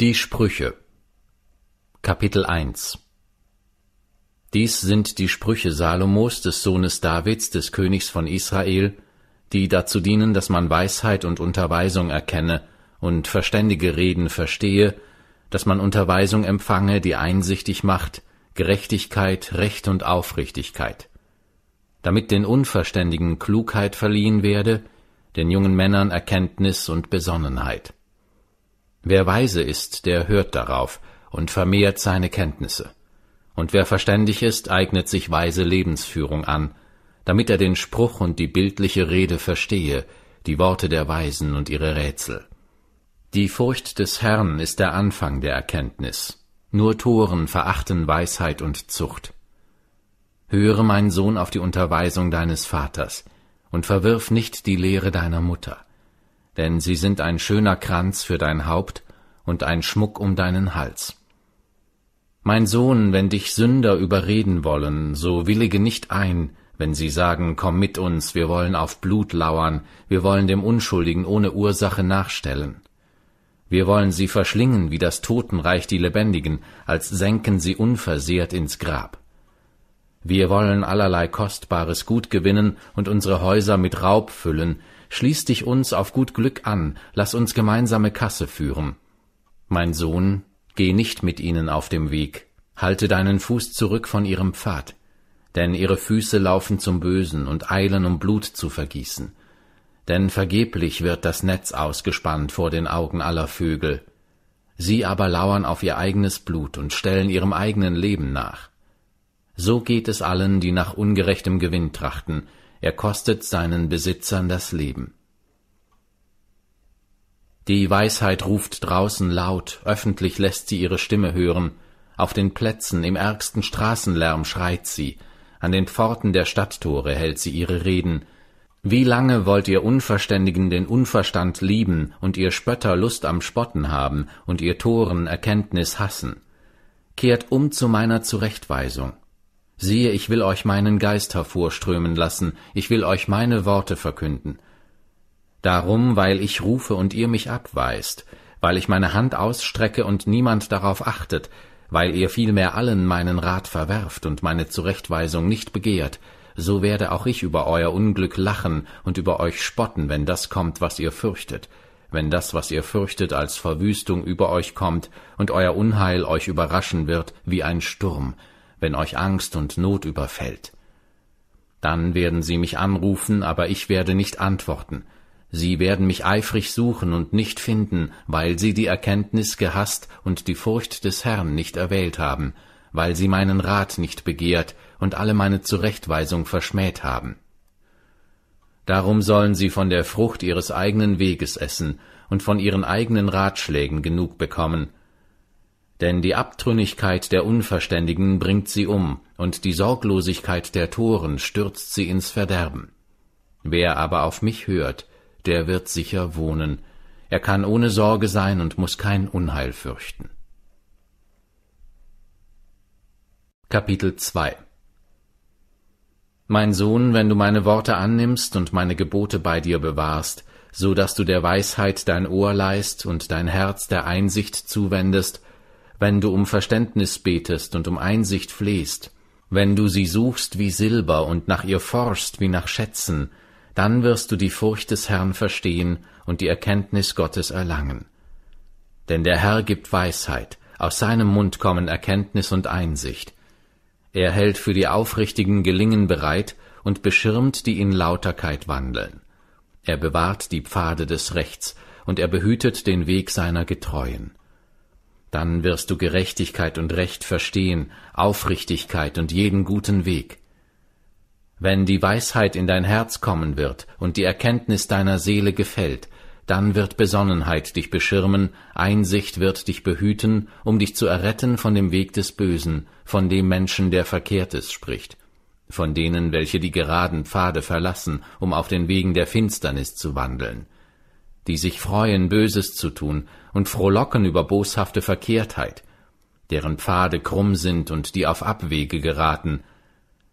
Die Sprüche Kapitel 1 Dies sind die Sprüche Salomos, des Sohnes Davids, des Königs von Israel, die dazu dienen, dass man Weisheit und Unterweisung erkenne und verständige Reden verstehe, dass man Unterweisung empfange, die einsichtig macht, Gerechtigkeit, Recht und Aufrichtigkeit. Damit den Unverständigen Klugheit verliehen werde, den jungen Männern Erkenntnis und Besonnenheit Wer weise ist, der hört darauf und vermehrt seine Kenntnisse. Und wer verständig ist, eignet sich weise Lebensführung an, damit er den Spruch und die bildliche Rede verstehe, die Worte der Weisen und ihre Rätsel. Die Furcht des Herrn ist der Anfang der Erkenntnis. Nur Toren verachten Weisheit und Zucht. Höre, mein Sohn, auf die Unterweisung deines Vaters, und verwirf nicht die Lehre deiner Mutter denn sie sind ein schöner Kranz für dein Haupt und ein Schmuck um deinen Hals. Mein Sohn, wenn dich Sünder überreden wollen, so willige nicht ein, wenn sie sagen, komm mit uns, wir wollen auf Blut lauern, wir wollen dem Unschuldigen ohne Ursache nachstellen. Wir wollen sie verschlingen wie das Totenreich die Lebendigen, als senken sie unversehrt ins Grab. Wir wollen allerlei kostbares Gut gewinnen und unsere Häuser mit Raub füllen, Schließ dich uns auf gut Glück an, lass uns gemeinsame Kasse führen. Mein Sohn, geh nicht mit ihnen auf dem Weg, halte deinen Fuß zurück von ihrem Pfad, denn ihre Füße laufen zum Bösen und eilen, um Blut zu vergießen. Denn vergeblich wird das Netz ausgespannt vor den Augen aller Vögel. Sie aber lauern auf ihr eigenes Blut und stellen ihrem eigenen Leben nach. So geht es allen, die nach ungerechtem Gewinn trachten, er kostet seinen Besitzern das Leben. Die Weisheit ruft draußen laut, öffentlich lässt sie ihre Stimme hören, auf den Plätzen, im ärgsten Straßenlärm schreit sie, an den Pforten der Stadttore hält sie ihre Reden. Wie lange wollt ihr Unverständigen den Unverstand lieben und ihr Spötter Lust am Spotten haben und ihr Toren Erkenntnis hassen? Kehrt um zu meiner Zurechtweisung, Siehe, ich will euch meinen Geist hervorströmen lassen, ich will euch meine Worte verkünden. Darum, weil ich rufe und ihr mich abweist, weil ich meine Hand ausstrecke und niemand darauf achtet, weil ihr vielmehr allen meinen Rat verwerft und meine Zurechtweisung nicht begehrt, so werde auch ich über euer Unglück lachen und über euch spotten, wenn das kommt, was ihr fürchtet, wenn das, was ihr fürchtet, als Verwüstung über euch kommt und euer Unheil euch überraschen wird wie ein Sturm, wenn euch Angst und Not überfällt. Dann werden sie mich anrufen, aber ich werde nicht antworten. Sie werden mich eifrig suchen und nicht finden, weil sie die Erkenntnis gehasst und die Furcht des Herrn nicht erwählt haben, weil sie meinen Rat nicht begehrt und alle meine Zurechtweisung verschmäht haben. Darum sollen sie von der Frucht ihres eigenen Weges essen und von ihren eigenen Ratschlägen genug bekommen, denn die Abtrünnigkeit der Unverständigen bringt sie um, und die Sorglosigkeit der Toren stürzt sie ins Verderben. Wer aber auf mich hört, der wird sicher wohnen, er kann ohne Sorge sein und muß kein Unheil fürchten. Kapitel 2 Mein Sohn, wenn du meine Worte annimmst und meine Gebote bei dir bewahrst, so daß du der Weisheit dein Ohr leist und dein Herz der Einsicht zuwendest, wenn du um Verständnis betest und um Einsicht flehst, wenn du sie suchst wie Silber und nach ihr forschst wie nach Schätzen, dann wirst du die Furcht des Herrn verstehen und die Erkenntnis Gottes erlangen. Denn der Herr gibt Weisheit, aus seinem Mund kommen Erkenntnis und Einsicht. Er hält für die Aufrichtigen Gelingen bereit und beschirmt die in Lauterkeit wandeln. Er bewahrt die Pfade des Rechts und er behütet den Weg seiner Getreuen. Dann wirst du Gerechtigkeit und Recht verstehen, Aufrichtigkeit und jeden guten Weg. Wenn die Weisheit in dein Herz kommen wird und die Erkenntnis deiner Seele gefällt, dann wird Besonnenheit dich beschirmen, Einsicht wird dich behüten, um dich zu erretten von dem Weg des Bösen, von dem Menschen, der Verkehrtes spricht, von denen, welche die geraden Pfade verlassen, um auf den Wegen der Finsternis zu wandeln die sich freuen, Böses zu tun und frohlocken über boshafte Verkehrtheit, deren Pfade krumm sind und die auf Abwege geraten,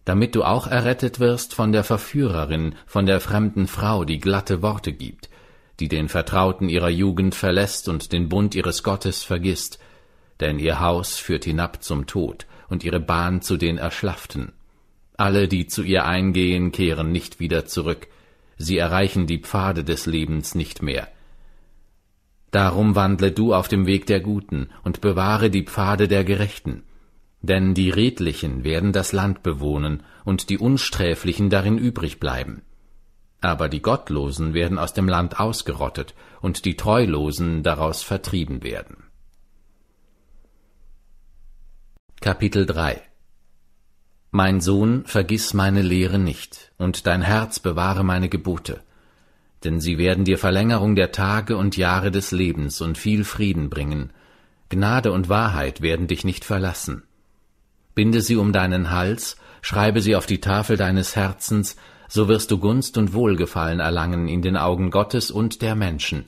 damit du auch errettet wirst von der Verführerin, von der fremden Frau, die glatte Worte gibt, die den Vertrauten ihrer Jugend verlässt und den Bund ihres Gottes vergisst, denn ihr Haus führt hinab zum Tod und ihre Bahn zu den Erschlafften. Alle, die zu ihr eingehen, kehren nicht wieder zurück, sie erreichen die Pfade des Lebens nicht mehr. Darum wandle du auf dem Weg der Guten und bewahre die Pfade der Gerechten. Denn die Redlichen werden das Land bewohnen und die Unsträflichen darin übrig bleiben. Aber die Gottlosen werden aus dem Land ausgerottet und die Treulosen daraus vertrieben werden. Kapitel 3 mein Sohn, vergiss meine Lehre nicht, und dein Herz bewahre meine Gebote, denn sie werden dir Verlängerung der Tage und Jahre des Lebens und viel Frieden bringen. Gnade und Wahrheit werden dich nicht verlassen. Binde sie um deinen Hals, schreibe sie auf die Tafel deines Herzens, so wirst du Gunst und Wohlgefallen erlangen in den Augen Gottes und der Menschen.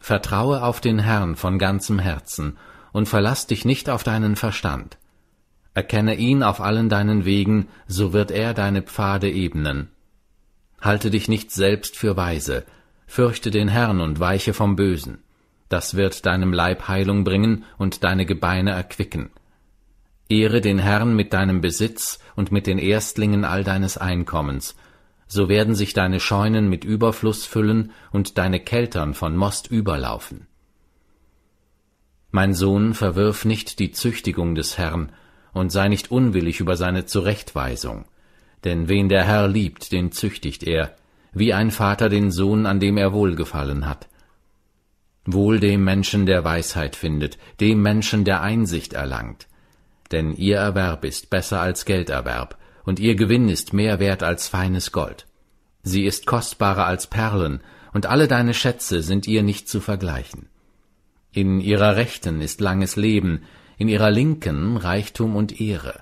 Vertraue auf den Herrn von ganzem Herzen und verlass dich nicht auf deinen Verstand. Erkenne ihn auf allen deinen Wegen, so wird er deine Pfade ebnen. Halte dich nicht selbst für weise, fürchte den Herrn und weiche vom Bösen. Das wird deinem Leib Heilung bringen und deine Gebeine erquicken. Ehre den Herrn mit deinem Besitz und mit den Erstlingen all deines Einkommens, so werden sich deine Scheunen mit Überfluss füllen und deine Keltern von Most überlaufen. Mein Sohn, verwirf nicht die Züchtigung des Herrn, und sei nicht unwillig über seine Zurechtweisung. Denn wen der Herr liebt, den züchtigt er, wie ein Vater den Sohn, an dem er wohlgefallen hat. Wohl dem Menschen, der Weisheit findet, dem Menschen, der Einsicht erlangt. Denn ihr Erwerb ist besser als Gelderwerb, und ihr Gewinn ist mehr wert als feines Gold. Sie ist kostbarer als Perlen, und alle deine Schätze sind ihr nicht zu vergleichen. In ihrer Rechten ist langes Leben, in ihrer Linken Reichtum und Ehre.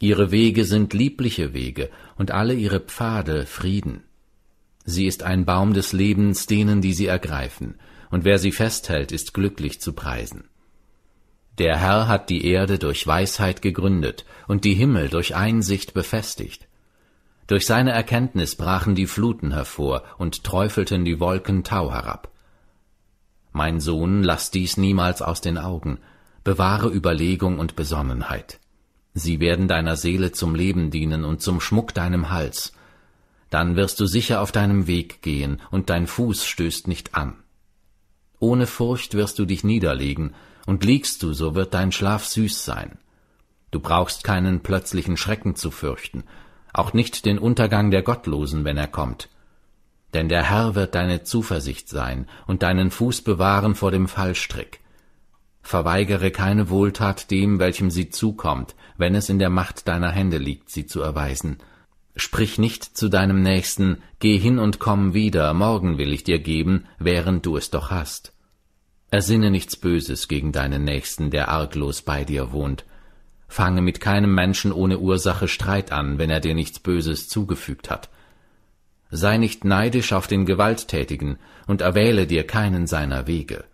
Ihre Wege sind liebliche Wege und alle ihre Pfade Frieden. Sie ist ein Baum des Lebens denen, die sie ergreifen, und wer sie festhält, ist glücklich zu preisen. Der Herr hat die Erde durch Weisheit gegründet und die Himmel durch Einsicht befestigt. Durch seine Erkenntnis brachen die Fluten hervor und träufelten die Wolken tau herab. Mein Sohn, lass dies niemals aus den Augen, Bewahre Überlegung und Besonnenheit. Sie werden deiner Seele zum Leben dienen und zum Schmuck deinem Hals. Dann wirst du sicher auf deinem Weg gehen, und dein Fuß stößt nicht an. Ohne Furcht wirst du dich niederlegen, und liegst du, so wird dein Schlaf süß sein. Du brauchst keinen plötzlichen Schrecken zu fürchten, auch nicht den Untergang der Gottlosen, wenn er kommt. Denn der Herr wird deine Zuversicht sein und deinen Fuß bewahren vor dem Fallstrick. Verweigere keine Wohltat dem, welchem sie zukommt, wenn es in der Macht deiner Hände liegt, sie zu erweisen. Sprich nicht zu deinem Nächsten, geh hin und komm wieder, morgen will ich dir geben, während du es doch hast. Ersinne nichts Böses gegen deinen Nächsten, der arglos bei dir wohnt. Fange mit keinem Menschen ohne Ursache Streit an, wenn er dir nichts Böses zugefügt hat. Sei nicht neidisch auf den Gewalttätigen und erwähle dir keinen seiner Wege.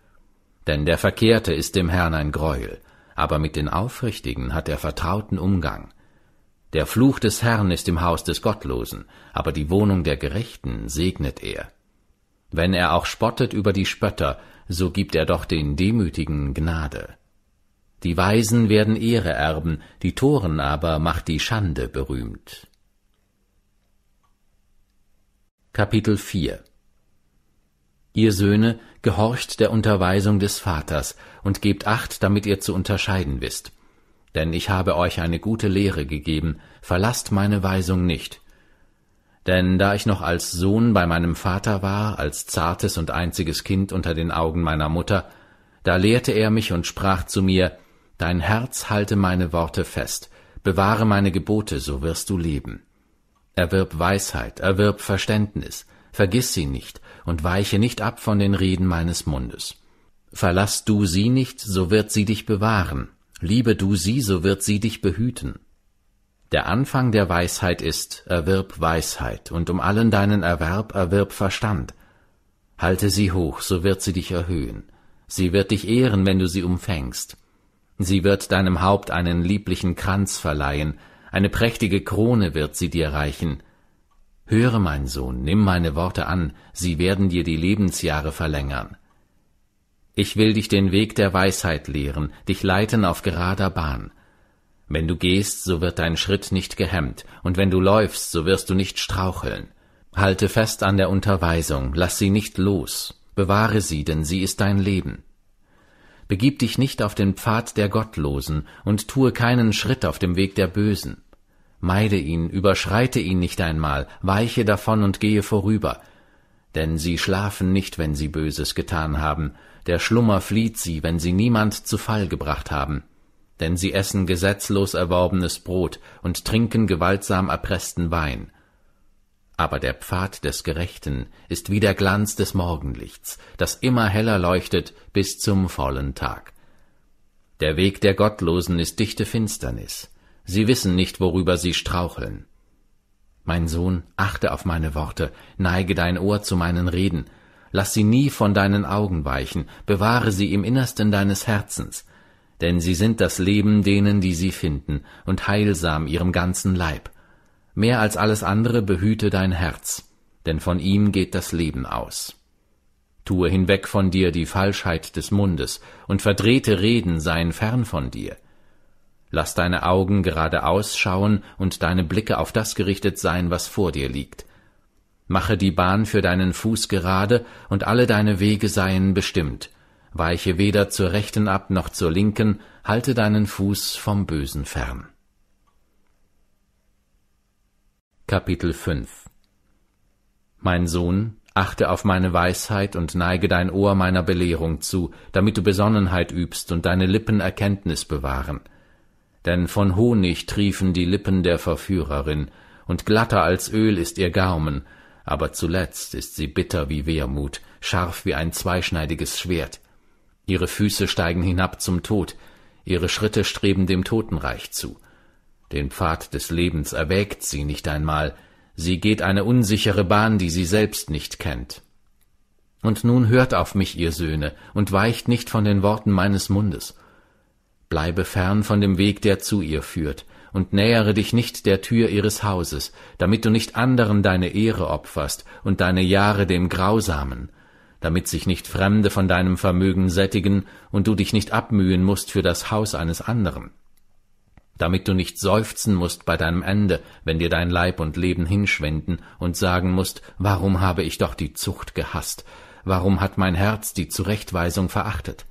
Denn der Verkehrte ist dem Herrn ein Greuel, aber mit den Aufrichtigen hat er vertrauten Umgang. Der Fluch des Herrn ist im Haus des Gottlosen, aber die Wohnung der Gerechten segnet er. Wenn er auch spottet über die Spötter, so gibt er doch den Demütigen Gnade. Die Weisen werden Ehre erben, die Toren aber macht die Schande berühmt. Kapitel 4 Ihr Söhne, gehorcht der Unterweisung des Vaters und gebt acht, damit ihr zu unterscheiden wisst. Denn ich habe euch eine gute Lehre gegeben, verlasst meine Weisung nicht. Denn da ich noch als Sohn bei meinem Vater war, als zartes und einziges Kind unter den Augen meiner Mutter, da lehrte er mich und sprach zu mir, Dein Herz halte meine Worte fest, bewahre meine Gebote, so wirst du leben. Erwirb Weisheit, erwirb Verständnis, Vergiss sie nicht und weiche nicht ab von den Reden meines Mundes. Verlass du sie nicht, so wird sie dich bewahren. Liebe du sie, so wird sie dich behüten. Der Anfang der Weisheit ist, erwirb Weisheit, und um allen deinen Erwerb erwirb Verstand. Halte sie hoch, so wird sie dich erhöhen. Sie wird dich ehren, wenn du sie umfängst. Sie wird deinem Haupt einen lieblichen Kranz verleihen, eine prächtige Krone wird sie dir reichen, Höre, mein Sohn, nimm meine Worte an, sie werden dir die Lebensjahre verlängern. Ich will dich den Weg der Weisheit lehren, dich leiten auf gerader Bahn. Wenn du gehst, so wird dein Schritt nicht gehemmt, und wenn du läufst, so wirst du nicht straucheln. Halte fest an der Unterweisung, lass sie nicht los, bewahre sie, denn sie ist dein Leben. Begib dich nicht auf den Pfad der Gottlosen und tue keinen Schritt auf dem Weg der Bösen. Meide ihn, überschreite ihn nicht einmal, weiche davon und gehe vorüber. Denn sie schlafen nicht, wenn sie Böses getan haben, der Schlummer flieht sie, wenn sie niemand zu Fall gebracht haben. Denn sie essen gesetzlos erworbenes Brot und trinken gewaltsam erpressten Wein. Aber der Pfad des Gerechten ist wie der Glanz des Morgenlichts, das immer heller leuchtet bis zum vollen Tag. Der Weg der Gottlosen ist dichte Finsternis, Sie wissen nicht, worüber sie straucheln. Mein Sohn, achte auf meine Worte, neige dein Ohr zu meinen Reden, lass sie nie von deinen Augen weichen, bewahre sie im Innersten deines Herzens, denn sie sind das Leben denen, die sie finden, und heilsam ihrem ganzen Leib. Mehr als alles andere behüte dein Herz, denn von ihm geht das Leben aus. Tue hinweg von dir die Falschheit des Mundes, und verdrehte Reden seien fern von dir. Lass deine Augen geradeaus schauen und deine Blicke auf das gerichtet sein, was vor dir liegt. Mache die Bahn für deinen Fuß gerade, und alle deine Wege seien bestimmt. Weiche weder zur rechten ab noch zur linken, halte deinen Fuß vom Bösen fern. Kapitel 5 Mein Sohn, achte auf meine Weisheit und neige dein Ohr meiner Belehrung zu, damit du Besonnenheit übst und deine Lippen Erkenntnis bewahren denn von Honig triefen die Lippen der Verführerin, und glatter als Öl ist ihr Gaumen, aber zuletzt ist sie bitter wie Wermut, scharf wie ein zweischneidiges Schwert. Ihre Füße steigen hinab zum Tod, ihre Schritte streben dem Totenreich zu. Den Pfad des Lebens erwägt sie nicht einmal, sie geht eine unsichere Bahn, die sie selbst nicht kennt. Und nun hört auf mich, ihr Söhne, und weicht nicht von den Worten meines Mundes, Bleibe fern von dem Weg, der zu ihr führt, und nähere dich nicht der Tür ihres Hauses, damit du nicht anderen deine Ehre opferst und deine Jahre dem Grausamen, damit sich nicht Fremde von deinem Vermögen sättigen und du dich nicht abmühen mußt für das Haus eines anderen, damit du nicht seufzen mußt bei deinem Ende, wenn dir dein Leib und Leben hinschwinden und sagen mußt, warum habe ich doch die Zucht gehaßt, warum hat mein Herz die Zurechtweisung verachtet,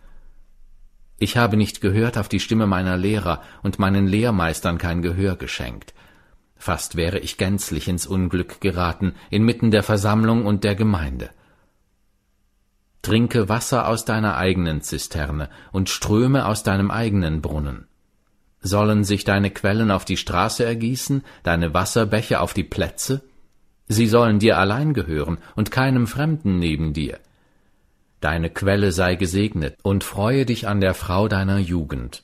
ich habe nicht gehört auf die Stimme meiner Lehrer und meinen Lehrmeistern kein Gehör geschenkt. Fast wäre ich gänzlich ins Unglück geraten, inmitten der Versammlung und der Gemeinde. Trinke Wasser aus deiner eigenen Zisterne und Ströme aus deinem eigenen Brunnen. Sollen sich deine Quellen auf die Straße ergießen, deine Wasserbäche auf die Plätze? Sie sollen dir allein gehören und keinem Fremden neben dir. Deine Quelle sei gesegnet und freue dich an der Frau deiner Jugend,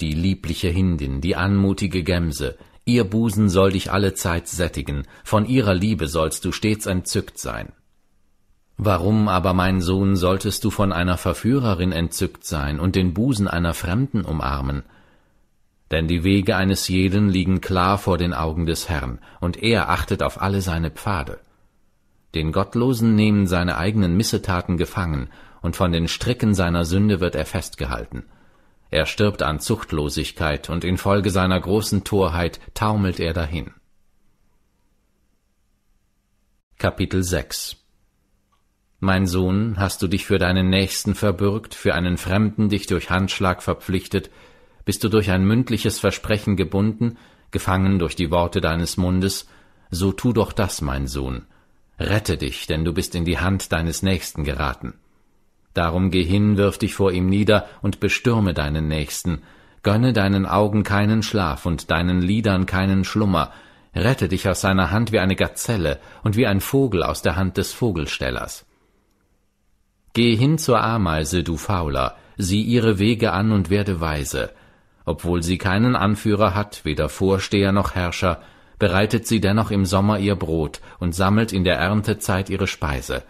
die liebliche Hindin, die anmutige Gemse, ihr Busen soll dich allezeit sättigen, von ihrer Liebe sollst du stets entzückt sein. Warum aber, mein Sohn, solltest du von einer Verführerin entzückt sein und den Busen einer Fremden umarmen? Denn die Wege eines jeden liegen klar vor den Augen des Herrn, und er achtet auf alle seine Pfade. Den Gottlosen nehmen seine eigenen Missetaten gefangen, und von den Stricken seiner Sünde wird er festgehalten. Er stirbt an Zuchtlosigkeit, und infolge seiner großen Torheit taumelt er dahin. Kapitel 6 Mein Sohn, hast du dich für deinen Nächsten verbürgt, für einen Fremden dich durch Handschlag verpflichtet, bist du durch ein mündliches Versprechen gebunden, gefangen durch die Worte deines Mundes, so tu doch das, mein Sohn. Rette dich, denn du bist in die Hand deines Nächsten geraten. Darum geh hin, wirf dich vor ihm nieder und bestürme deinen Nächsten, gönne deinen Augen keinen Schlaf und deinen Lidern keinen Schlummer, rette dich aus seiner Hand wie eine Gazelle und wie ein Vogel aus der Hand des Vogelstellers. Geh hin zur Ameise, du Fauler, sieh ihre Wege an und werde weise, obwohl sie keinen Anführer hat, weder Vorsteher noch Herrscher, bereitet sie dennoch im Sommer ihr Brot und sammelt in der Erntezeit ihre Speise.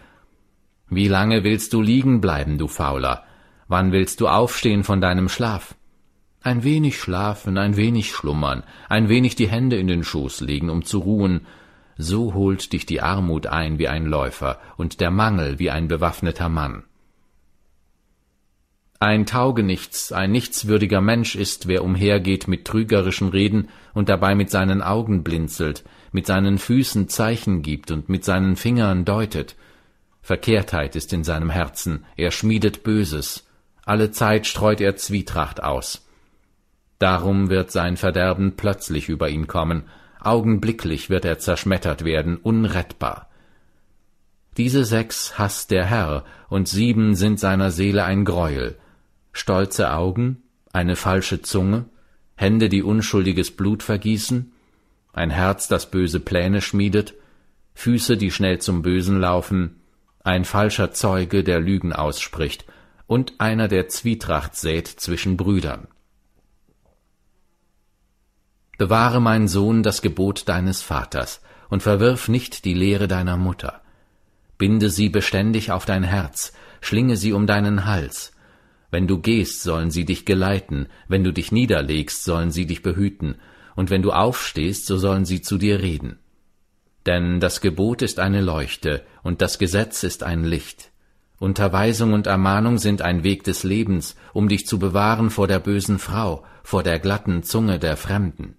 Wie lange willst du liegen bleiben, du Fauler? Wann willst du aufstehen von deinem Schlaf? Ein wenig schlafen, ein wenig schlummern, ein wenig die Hände in den Schoß legen, um zu ruhen, so holt dich die Armut ein wie ein Läufer und der Mangel wie ein bewaffneter Mann. Ein Taugenichts, ein nichtswürdiger Mensch ist, wer umhergeht mit trügerischen Reden und dabei mit seinen Augen blinzelt, mit seinen Füßen Zeichen gibt und mit seinen Fingern deutet. Verkehrtheit ist in seinem Herzen, er schmiedet Böses, alle Zeit streut er Zwietracht aus. Darum wird sein Verderben plötzlich über ihn kommen, augenblicklich wird er zerschmettert werden, unrettbar. Diese sechs hasst der Herr, und sieben sind seiner Seele ein Greuel, stolze Augen, eine falsche Zunge, Hände, die unschuldiges Blut vergießen, ein Herz, das böse Pläne schmiedet, Füße, die schnell zum Bösen laufen, ein falscher Zeuge, der Lügen ausspricht, und einer, der Zwietracht sät zwischen Brüdern. Bewahre, mein Sohn, das Gebot deines Vaters, und verwirf nicht die Lehre deiner Mutter. Binde sie beständig auf dein Herz, schlinge sie um deinen Hals, wenn du gehst, sollen sie dich geleiten, wenn du dich niederlegst, sollen sie dich behüten, und wenn du aufstehst, so sollen sie zu dir reden. Denn das Gebot ist eine Leuchte, und das Gesetz ist ein Licht. Unterweisung und Ermahnung sind ein Weg des Lebens, um dich zu bewahren vor der bösen Frau, vor der glatten Zunge der Fremden.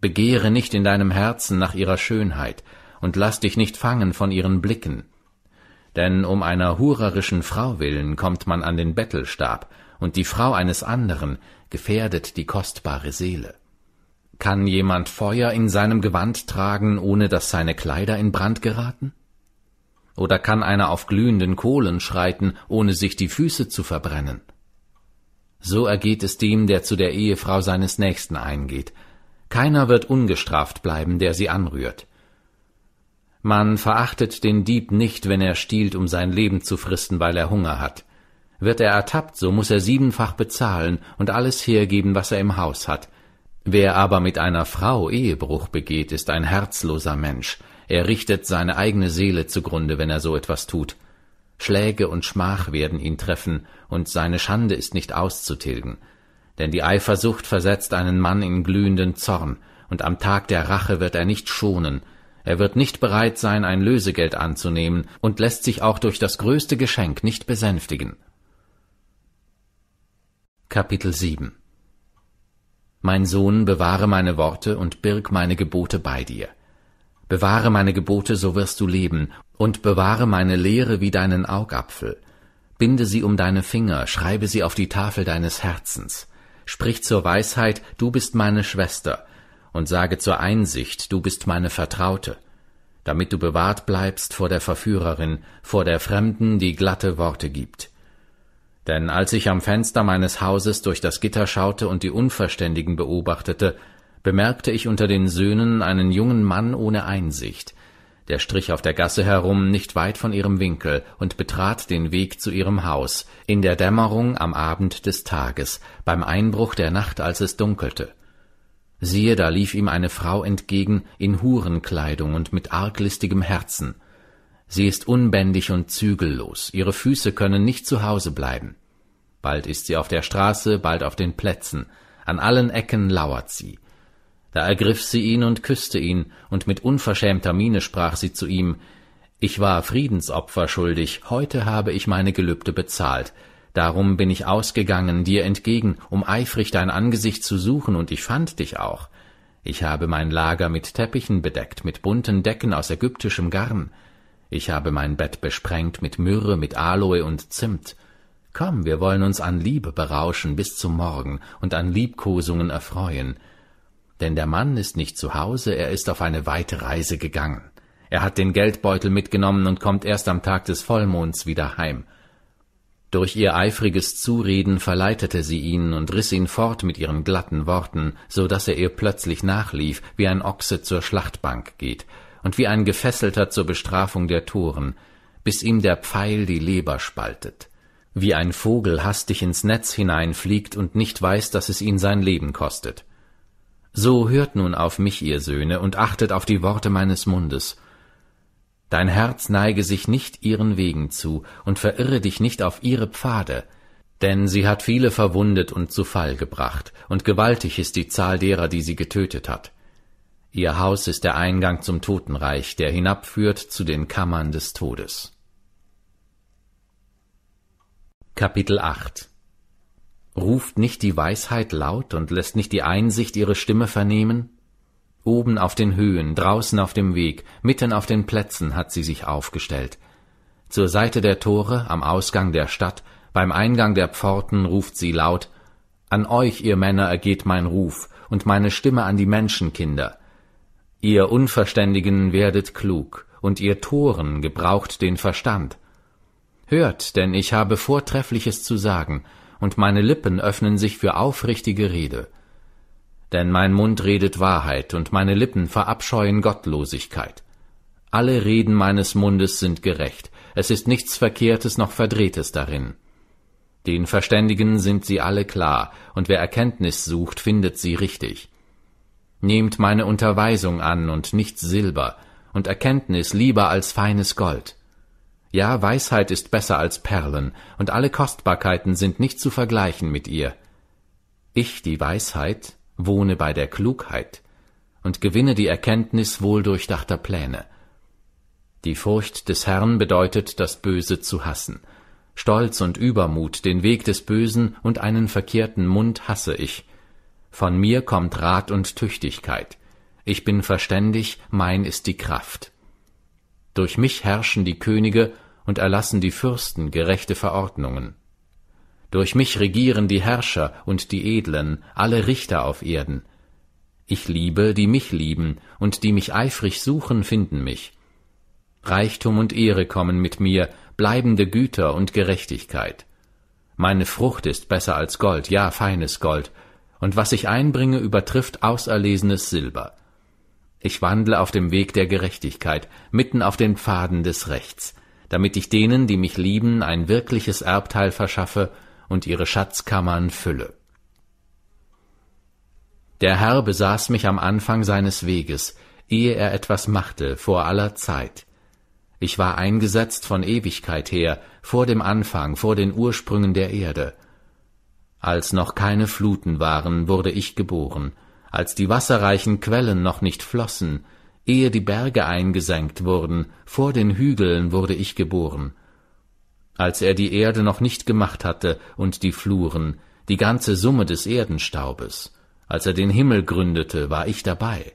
Begehre nicht in deinem Herzen nach ihrer Schönheit, und lass dich nicht fangen von ihren Blicken, denn um einer hurerischen Frau willen kommt man an den Bettelstab, und die Frau eines anderen gefährdet die kostbare Seele. Kann jemand Feuer in seinem Gewand tragen, ohne dass seine Kleider in Brand geraten? Oder kann einer auf glühenden Kohlen schreiten, ohne sich die Füße zu verbrennen? So ergeht es dem, der zu der Ehefrau seines Nächsten eingeht. Keiner wird ungestraft bleiben, der sie anrührt. Man verachtet den Dieb nicht, wenn er stiehlt, um sein Leben zu fristen, weil er Hunger hat. Wird er ertappt, so muß er siebenfach bezahlen und alles hergeben, was er im Haus hat. Wer aber mit einer Frau Ehebruch begeht, ist ein herzloser Mensch. Er richtet seine eigene Seele zugrunde, wenn er so etwas tut. Schläge und Schmach werden ihn treffen, und seine Schande ist nicht auszutilgen. Denn die Eifersucht versetzt einen Mann in glühenden Zorn, und am Tag der Rache wird er nicht schonen, er wird nicht bereit sein, ein Lösegeld anzunehmen und lässt sich auch durch das größte Geschenk nicht besänftigen. Kapitel 7 Mein Sohn, bewahre meine Worte und birg meine Gebote bei dir. Bewahre meine Gebote, so wirst du leben, und bewahre meine Lehre wie deinen Augapfel. Binde sie um deine Finger, schreibe sie auf die Tafel deines Herzens. Sprich zur Weisheit, du bist meine Schwester, und sage zur Einsicht, du bist meine Vertraute, damit du bewahrt bleibst vor der Verführerin, vor der Fremden, die glatte Worte gibt. Denn als ich am Fenster meines Hauses durch das Gitter schaute und die Unverständigen beobachtete, bemerkte ich unter den Söhnen einen jungen Mann ohne Einsicht, der strich auf der Gasse herum, nicht weit von ihrem Winkel, und betrat den Weg zu ihrem Haus, in der Dämmerung am Abend des Tages, beim Einbruch der Nacht, als es dunkelte siehe da lief ihm eine Frau entgegen in Hurenkleidung und mit arglistigem Herzen. Sie ist unbändig und zügellos, ihre Füße können nicht zu Hause bleiben. Bald ist sie auf der Straße, bald auf den Plätzen, an allen Ecken lauert sie. Da ergriff sie ihn und küßte ihn, und mit unverschämter Miene sprach sie zu ihm Ich war Friedensopfer schuldig, heute habe ich meine Gelübde bezahlt, Darum bin ich ausgegangen dir entgegen, um eifrig dein Angesicht zu suchen, und ich fand dich auch. Ich habe mein Lager mit Teppichen bedeckt, mit bunten Decken aus ägyptischem Garn. Ich habe mein Bett besprengt mit Myrrhe, mit Aloe und Zimt. Komm, wir wollen uns an Liebe berauschen bis zum Morgen und an Liebkosungen erfreuen. Denn der Mann ist nicht zu Hause, er ist auf eine weite Reise gegangen. Er hat den Geldbeutel mitgenommen und kommt erst am Tag des Vollmonds wieder heim durch ihr eifriges Zureden verleitete sie ihn und riss ihn fort mit ihren glatten Worten, so daß er ihr plötzlich nachlief, wie ein Ochse zur Schlachtbank geht, und wie ein Gefesselter zur Bestrafung der Toren, bis ihm der Pfeil die Leber spaltet. Wie ein Vogel hastig ins Netz hineinfliegt und nicht weiß, dass es ihn sein Leben kostet. So hört nun auf mich, ihr Söhne, und achtet auf die Worte meines Mundes, Dein Herz neige sich nicht ihren Wegen zu und verirre dich nicht auf ihre Pfade, denn sie hat viele verwundet und zu Fall gebracht, und gewaltig ist die Zahl derer, die sie getötet hat. Ihr Haus ist der Eingang zum Totenreich, der hinabführt zu den Kammern des Todes. Kapitel 8 Ruft nicht die Weisheit laut und lässt nicht die Einsicht ihre Stimme vernehmen? Oben auf den Höhen, draußen auf dem Weg, mitten auf den Plätzen hat sie sich aufgestellt. Zur Seite der Tore, am Ausgang der Stadt, beim Eingang der Pforten ruft sie laut An euch, ihr Männer, ergeht mein Ruf und meine Stimme an die Menschenkinder. Ihr Unverständigen werdet klug, und ihr Toren gebraucht den Verstand. Hört, denn ich habe Vortreffliches zu sagen, und meine Lippen öffnen sich für aufrichtige Rede denn mein Mund redet Wahrheit und meine Lippen verabscheuen Gottlosigkeit. Alle Reden meines Mundes sind gerecht, es ist nichts Verkehrtes noch Verdrehtes darin. Den Verständigen sind sie alle klar, und wer Erkenntnis sucht, findet sie richtig. Nehmt meine Unterweisung an und nicht Silber, und Erkenntnis lieber als feines Gold. Ja, Weisheit ist besser als Perlen, und alle Kostbarkeiten sind nicht zu vergleichen mit ihr. Ich, die Weisheit, wohne bei der Klugheit und gewinne die Erkenntnis wohldurchdachter Pläne. Die Furcht des Herrn bedeutet, das Böse zu hassen. Stolz und Übermut, den Weg des Bösen und einen verkehrten Mund hasse ich. Von mir kommt Rat und Tüchtigkeit. Ich bin verständig, mein ist die Kraft. Durch mich herrschen die Könige und erlassen die Fürsten gerechte Verordnungen. Durch mich regieren die Herrscher und die Edlen, alle Richter auf Erden. Ich liebe, die mich lieben, und die mich eifrig suchen, finden mich. Reichtum und Ehre kommen mit mir, bleibende Güter und Gerechtigkeit. Meine Frucht ist besser als Gold, ja feines Gold, und was ich einbringe, übertrifft auserlesenes Silber. Ich wandle auf dem Weg der Gerechtigkeit, mitten auf den Pfaden des Rechts, damit ich denen, die mich lieben, ein wirkliches Erbteil verschaffe und ihre Schatzkammern fülle. Der Herr besaß mich am Anfang seines Weges, ehe er etwas machte, vor aller Zeit. Ich war eingesetzt von Ewigkeit her, vor dem Anfang, vor den Ursprüngen der Erde. Als noch keine Fluten waren, wurde ich geboren, als die wasserreichen Quellen noch nicht flossen, ehe die Berge eingesenkt wurden, vor den Hügeln wurde ich geboren, als er die Erde noch nicht gemacht hatte und die Fluren, die ganze Summe des Erdenstaubes. Als er den Himmel gründete, war ich dabei.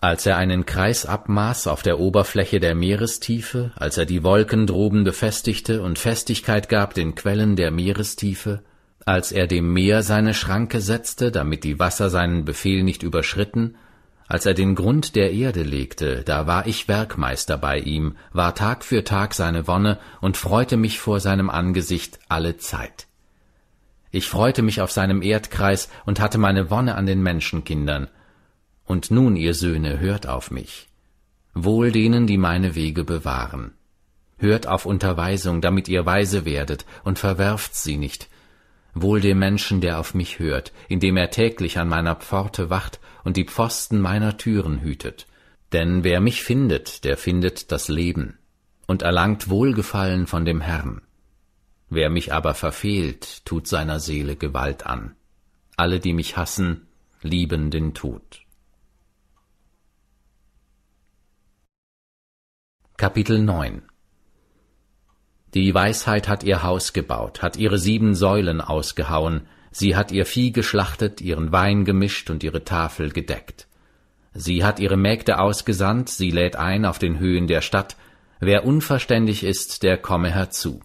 Als er einen Kreis abmaß auf der Oberfläche der Meerestiefe, als er die Wolken droben befestigte und Festigkeit gab den Quellen der Meerestiefe, als er dem Meer seine Schranke setzte, damit die Wasser seinen Befehl nicht überschritten, als er den Grund der Erde legte, da war ich Werkmeister bei ihm, war Tag für Tag seine Wonne und freute mich vor seinem Angesicht alle Zeit. Ich freute mich auf seinem Erdkreis und hatte meine Wonne an den Menschenkindern. Und nun, ihr Söhne, hört auf mich. Wohl denen, die meine Wege bewahren. Hört auf Unterweisung, damit ihr weise werdet, und verwerft sie nicht. Wohl dem Menschen, der auf mich hört, indem er täglich an meiner Pforte wacht und die Pfosten meiner Türen hütet. Denn wer mich findet, der findet das Leben und erlangt Wohlgefallen von dem Herrn. Wer mich aber verfehlt, tut seiner Seele Gewalt an. Alle, die mich hassen, lieben den Tod. Kapitel 9 Die Weisheit hat ihr Haus gebaut, hat ihre sieben Säulen ausgehauen, Sie hat ihr Vieh geschlachtet, ihren Wein gemischt und ihre Tafel gedeckt. Sie hat ihre Mägde ausgesandt, sie lädt ein auf den Höhen der Stadt. Wer unverständig ist, der komme herzu.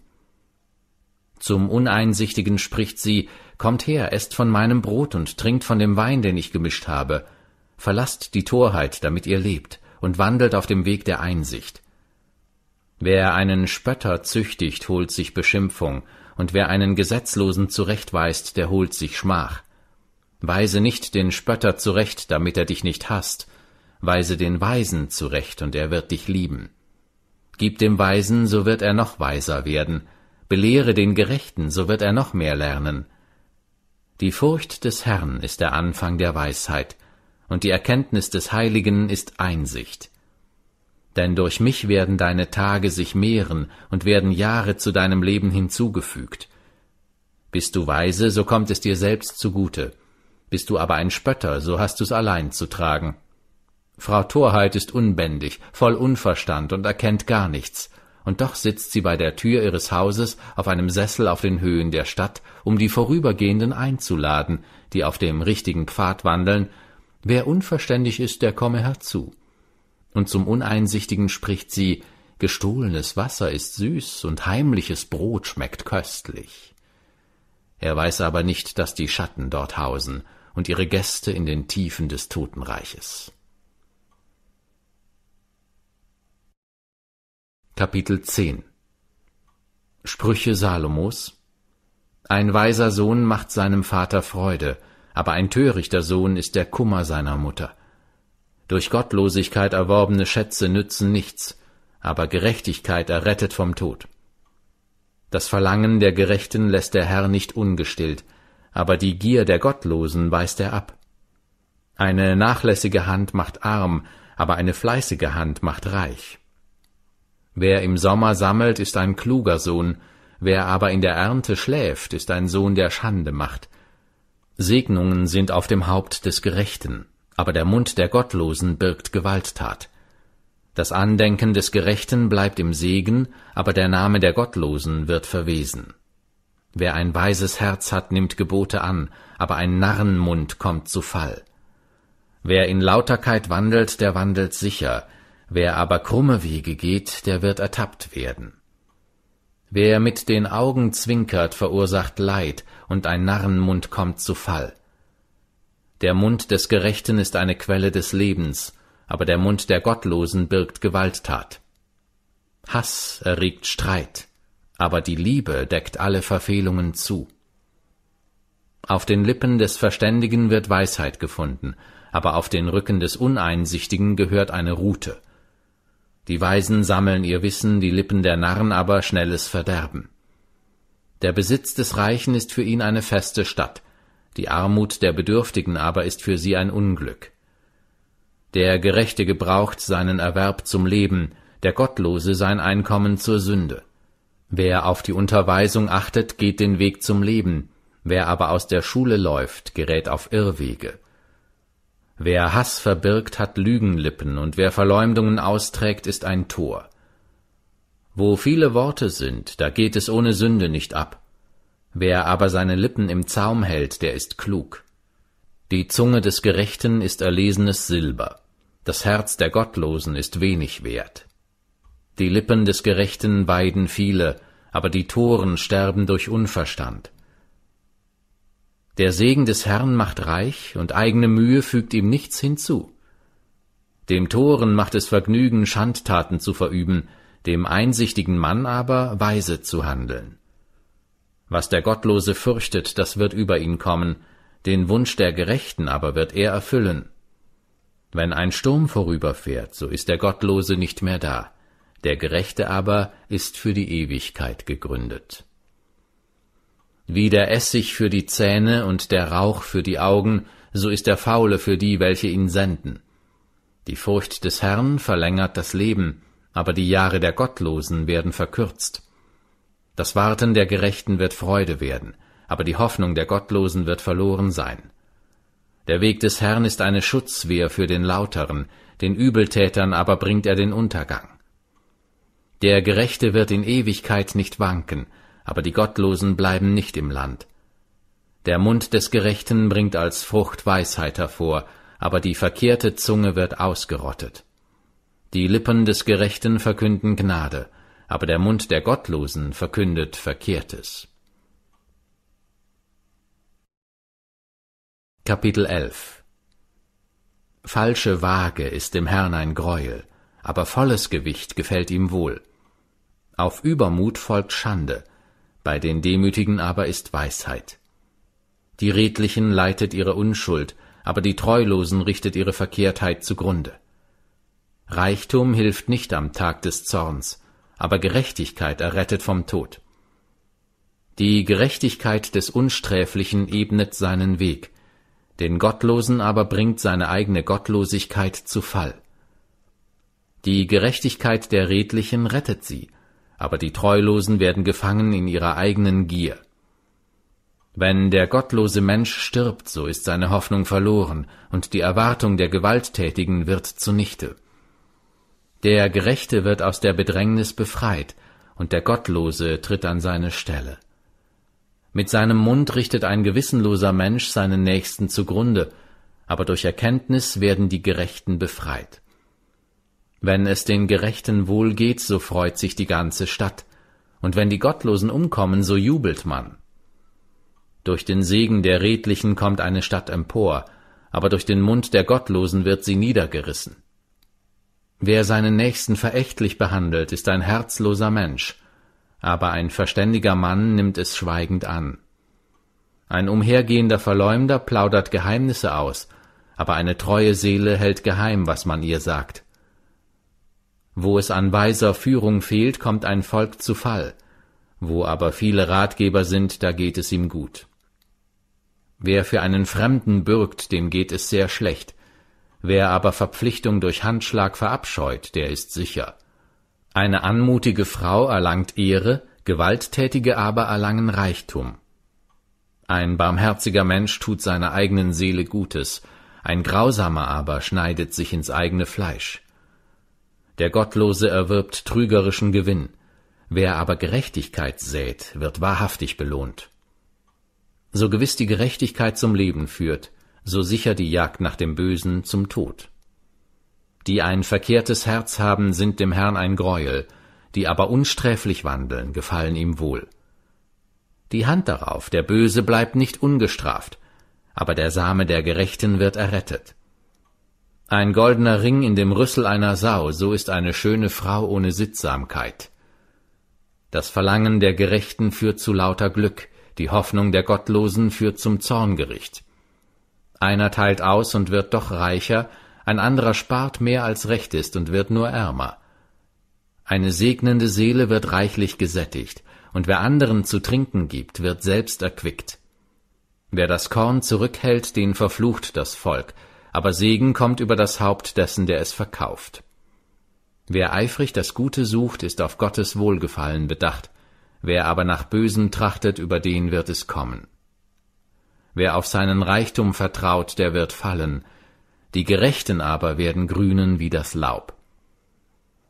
Zum Uneinsichtigen spricht sie, Kommt her, esst von meinem Brot und trinkt von dem Wein, den ich gemischt habe. Verlasst die Torheit, damit ihr lebt, und wandelt auf dem Weg der Einsicht. Wer einen Spötter züchtigt, holt sich Beschimpfung, und wer einen Gesetzlosen zurechtweist, der holt sich Schmach. Weise nicht den Spötter zurecht, damit er dich nicht hasst, weise den Weisen zurecht, und er wird dich lieben. Gib dem Weisen, so wird er noch weiser werden, belehre den Gerechten, so wird er noch mehr lernen. Die Furcht des Herrn ist der Anfang der Weisheit, und die Erkenntnis des Heiligen ist Einsicht denn durch mich werden deine Tage sich mehren und werden Jahre zu deinem Leben hinzugefügt. Bist du weise, so kommt es dir selbst zugute. Bist du aber ein Spötter, so hast du's allein zu tragen. Frau Torheit ist unbändig, voll Unverstand und erkennt gar nichts, und doch sitzt sie bei der Tür ihres Hauses auf einem Sessel auf den Höhen der Stadt, um die Vorübergehenden einzuladen, die auf dem richtigen Pfad wandeln, wer unverständig ist, der komme herzu und zum Uneinsichtigen spricht sie Gestohlenes Wasser ist süß und heimliches Brot schmeckt köstlich. Er weiß aber nicht, dass die Schatten dort hausen und ihre Gäste in den Tiefen des Totenreiches. Kapitel 10 Sprüche Salomos Ein weiser Sohn macht seinem Vater Freude, aber ein törichter Sohn ist der Kummer seiner Mutter. Durch Gottlosigkeit erworbene Schätze nützen nichts, aber Gerechtigkeit errettet vom Tod. Das Verlangen der Gerechten lässt der Herr nicht ungestillt, aber die Gier der Gottlosen weist er ab. Eine nachlässige Hand macht arm, aber eine fleißige Hand macht reich. Wer im Sommer sammelt, ist ein kluger Sohn, wer aber in der Ernte schläft, ist ein Sohn, der Schande macht. Segnungen sind auf dem Haupt des Gerechten, aber der Mund der Gottlosen birgt Gewalttat. Das Andenken des Gerechten bleibt im Segen, aber der Name der Gottlosen wird verwesen. Wer ein weises Herz hat, nimmt Gebote an, aber ein Narrenmund kommt zu Fall. Wer in Lauterkeit wandelt, der wandelt sicher, wer aber krumme Wege geht, der wird ertappt werden. Wer mit den Augen zwinkert, verursacht Leid, und ein Narrenmund kommt zu Fall. Der Mund des Gerechten ist eine Quelle des Lebens, aber der Mund der Gottlosen birgt Gewalttat. Hass erregt Streit, aber die Liebe deckt alle Verfehlungen zu. Auf den Lippen des Verständigen wird Weisheit gefunden, aber auf den Rücken des Uneinsichtigen gehört eine Rute. Die Weisen sammeln ihr Wissen, die Lippen der Narren aber schnelles Verderben. Der Besitz des Reichen ist für ihn eine feste Stadt, die Armut der Bedürftigen aber ist für sie ein Unglück. Der Gerechte gebraucht seinen Erwerb zum Leben, der Gottlose sein Einkommen zur Sünde. Wer auf die Unterweisung achtet, geht den Weg zum Leben, wer aber aus der Schule läuft, gerät auf Irrwege. Wer Hass verbirgt, hat Lügenlippen, und wer Verleumdungen austrägt, ist ein Tor. Wo viele Worte sind, da geht es ohne Sünde nicht ab, Wer aber seine Lippen im Zaum hält, der ist klug. Die Zunge des Gerechten ist erlesenes Silber, das Herz der Gottlosen ist wenig wert. Die Lippen des Gerechten weiden viele, aber die Toren sterben durch Unverstand. Der Segen des Herrn macht reich, und eigene Mühe fügt ihm nichts hinzu. Dem Toren macht es Vergnügen, Schandtaten zu verüben, dem einsichtigen Mann aber weise zu handeln. Was der Gottlose fürchtet, das wird über ihn kommen, den Wunsch der Gerechten aber wird er erfüllen. Wenn ein Sturm vorüberfährt, so ist der Gottlose nicht mehr da, der Gerechte aber ist für die Ewigkeit gegründet. Wie der Essig für die Zähne und der Rauch für die Augen, so ist der Faule für die, welche ihn senden. Die Furcht des Herrn verlängert das Leben, aber die Jahre der Gottlosen werden verkürzt. Das Warten der Gerechten wird Freude werden, aber die Hoffnung der Gottlosen wird verloren sein. Der Weg des Herrn ist eine Schutzwehr für den Lauteren, den Übeltätern aber bringt er den Untergang. Der Gerechte wird in Ewigkeit nicht wanken, aber die Gottlosen bleiben nicht im Land. Der Mund des Gerechten bringt als Frucht Weisheit hervor, aber die verkehrte Zunge wird ausgerottet. Die Lippen des Gerechten verkünden Gnade, aber der Mund der Gottlosen verkündet Verkehrtes. Kapitel 11 Falsche Waage ist dem Herrn ein Greuel, aber volles Gewicht gefällt ihm wohl. Auf Übermut folgt Schande, bei den Demütigen aber ist Weisheit. Die Redlichen leitet ihre Unschuld, aber die Treulosen richtet ihre Verkehrtheit zugrunde. Reichtum hilft nicht am Tag des Zorns, aber Gerechtigkeit errettet vom Tod. Die Gerechtigkeit des Unsträflichen ebnet seinen Weg, den Gottlosen aber bringt seine eigene Gottlosigkeit zu Fall. Die Gerechtigkeit der Redlichen rettet sie, aber die Treulosen werden gefangen in ihrer eigenen Gier. Wenn der gottlose Mensch stirbt, so ist seine Hoffnung verloren, und die Erwartung der Gewalttätigen wird zunichte. Der Gerechte wird aus der Bedrängnis befreit, und der Gottlose tritt an seine Stelle. Mit seinem Mund richtet ein gewissenloser Mensch seinen Nächsten zugrunde, aber durch Erkenntnis werden die Gerechten befreit. Wenn es den Gerechten wohl geht, so freut sich die ganze Stadt, und wenn die Gottlosen umkommen, so jubelt man. Durch den Segen der Redlichen kommt eine Stadt empor, aber durch den Mund der Gottlosen wird sie niedergerissen. Wer seinen Nächsten verächtlich behandelt, ist ein herzloser Mensch, aber ein verständiger Mann nimmt es schweigend an. Ein umhergehender Verleumder plaudert Geheimnisse aus, aber eine treue Seele hält geheim, was man ihr sagt. Wo es an weiser Führung fehlt, kommt ein Volk zu Fall, wo aber viele Ratgeber sind, da geht es ihm gut. Wer für einen Fremden bürgt, dem geht es sehr schlecht, Wer aber Verpflichtung durch Handschlag verabscheut, der ist sicher. Eine anmutige Frau erlangt Ehre, Gewalttätige aber erlangen Reichtum. Ein barmherziger Mensch tut seiner eigenen Seele Gutes, ein grausamer aber schneidet sich ins eigene Fleisch. Der Gottlose erwirbt trügerischen Gewinn, wer aber Gerechtigkeit sät, wird wahrhaftig belohnt. So gewiss die Gerechtigkeit zum Leben führt, so sicher die Jagd nach dem Bösen zum Tod. Die ein verkehrtes Herz haben, sind dem Herrn ein Greuel, die aber unsträflich wandeln, gefallen ihm wohl. Die Hand darauf, der Böse bleibt nicht ungestraft, aber der Same der Gerechten wird errettet. Ein goldener Ring in dem Rüssel einer Sau, so ist eine schöne Frau ohne Sittsamkeit. Das Verlangen der Gerechten führt zu lauter Glück, die Hoffnung der Gottlosen führt zum Zorngericht. Einer teilt aus und wird doch reicher, ein anderer spart mehr als recht ist und wird nur ärmer. Eine segnende Seele wird reichlich gesättigt, und wer anderen zu trinken gibt, wird selbst erquickt. Wer das Korn zurückhält, den verflucht das Volk, aber Segen kommt über das Haupt dessen, der es verkauft. Wer eifrig das Gute sucht, ist auf Gottes Wohlgefallen bedacht, wer aber nach Bösen trachtet, über den wird es kommen. Wer auf seinen Reichtum vertraut, der wird fallen, die Gerechten aber werden grünen wie das Laub.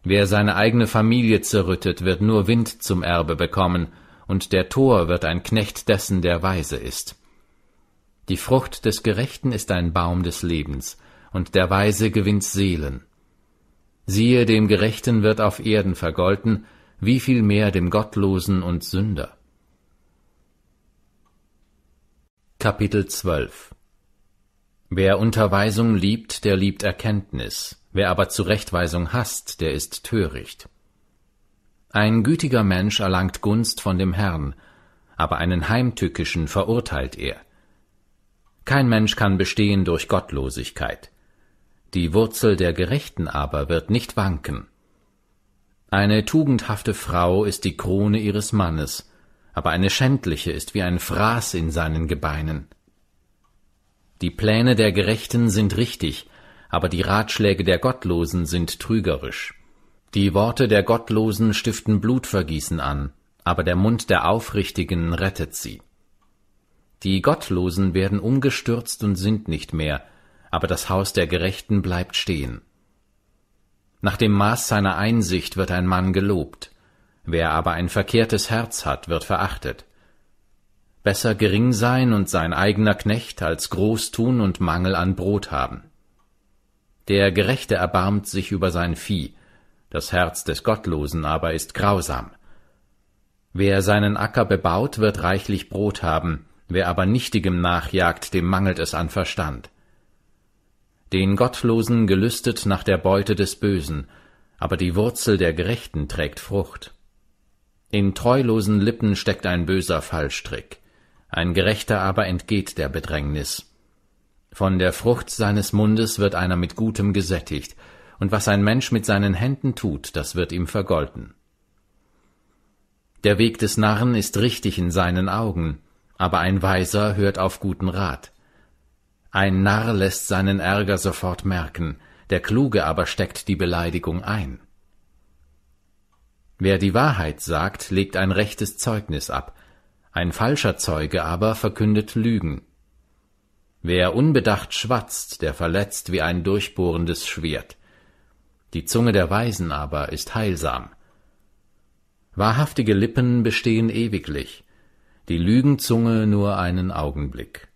Wer seine eigene Familie zerrüttet, wird nur Wind zum Erbe bekommen, und der Tor wird ein Knecht dessen, der weise ist. Die Frucht des Gerechten ist ein Baum des Lebens, und der Weise gewinnt Seelen. Siehe, dem Gerechten wird auf Erden vergolten, wie viel mehr dem Gottlosen und Sünder. Kapitel 12 Wer Unterweisung liebt, der liebt Erkenntnis, wer aber Zurechtweisung hasst, der ist töricht. Ein gütiger Mensch erlangt Gunst von dem Herrn, aber einen heimtückischen verurteilt er. Kein Mensch kann bestehen durch Gottlosigkeit. Die Wurzel der Gerechten aber wird nicht wanken. Eine tugendhafte Frau ist die Krone ihres Mannes, aber eine schändliche ist wie ein Fraß in seinen Gebeinen. Die Pläne der Gerechten sind richtig, aber die Ratschläge der Gottlosen sind trügerisch. Die Worte der Gottlosen stiften Blutvergießen an, aber der Mund der Aufrichtigen rettet sie. Die Gottlosen werden umgestürzt und sind nicht mehr, aber das Haus der Gerechten bleibt stehen. Nach dem Maß seiner Einsicht wird ein Mann gelobt, Wer aber ein verkehrtes Herz hat, wird verachtet. Besser gering sein und sein eigener Knecht, als groß tun und Mangel an Brot haben. Der Gerechte erbarmt sich über sein Vieh, das Herz des Gottlosen aber ist grausam. Wer seinen Acker bebaut, wird reichlich Brot haben, wer aber nichtigem nachjagt, dem mangelt es an Verstand. Den Gottlosen gelüstet nach der Beute des Bösen, aber die Wurzel der Gerechten trägt Frucht. In treulosen Lippen steckt ein böser Fallstrick. Ein Gerechter aber entgeht der Bedrängnis. Von der Frucht seines Mundes wird einer mit Gutem gesättigt, und was ein Mensch mit seinen Händen tut, das wird ihm vergolten. Der Weg des Narren ist richtig in seinen Augen, aber ein Weiser hört auf guten Rat. Ein Narr lässt seinen Ärger sofort merken, der Kluge aber steckt die Beleidigung ein. Wer die Wahrheit sagt, legt ein rechtes Zeugnis ab, ein falscher Zeuge aber verkündet Lügen. Wer unbedacht schwatzt, der verletzt wie ein durchbohrendes Schwert. Die Zunge der Weisen aber ist heilsam. Wahrhaftige Lippen bestehen ewiglich, die Lügenzunge nur einen Augenblick.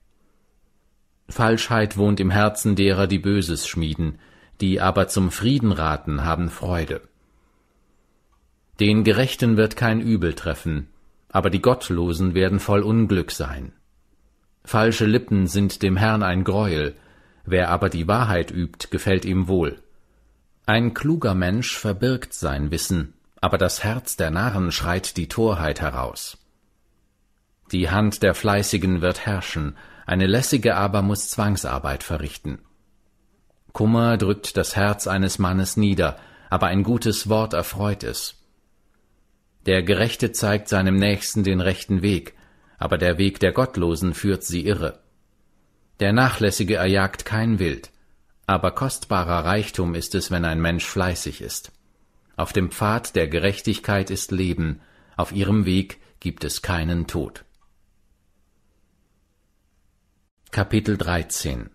Falschheit wohnt im Herzen derer, die Böses schmieden, die aber zum Frieden raten, haben Freude. Den Gerechten wird kein Übel treffen, aber die Gottlosen werden voll Unglück sein. Falsche Lippen sind dem Herrn ein Greuel, wer aber die Wahrheit übt, gefällt ihm wohl. Ein kluger Mensch verbirgt sein Wissen, aber das Herz der Narren schreit die Torheit heraus. Die Hand der Fleißigen wird herrschen, eine lässige aber muß Zwangsarbeit verrichten. Kummer drückt das Herz eines Mannes nieder, aber ein gutes Wort erfreut es. Der Gerechte zeigt seinem Nächsten den rechten Weg, aber der Weg der Gottlosen führt sie irre. Der Nachlässige erjagt kein Wild, aber kostbarer Reichtum ist es, wenn ein Mensch fleißig ist. Auf dem Pfad der Gerechtigkeit ist Leben, auf ihrem Weg gibt es keinen Tod. Kapitel 13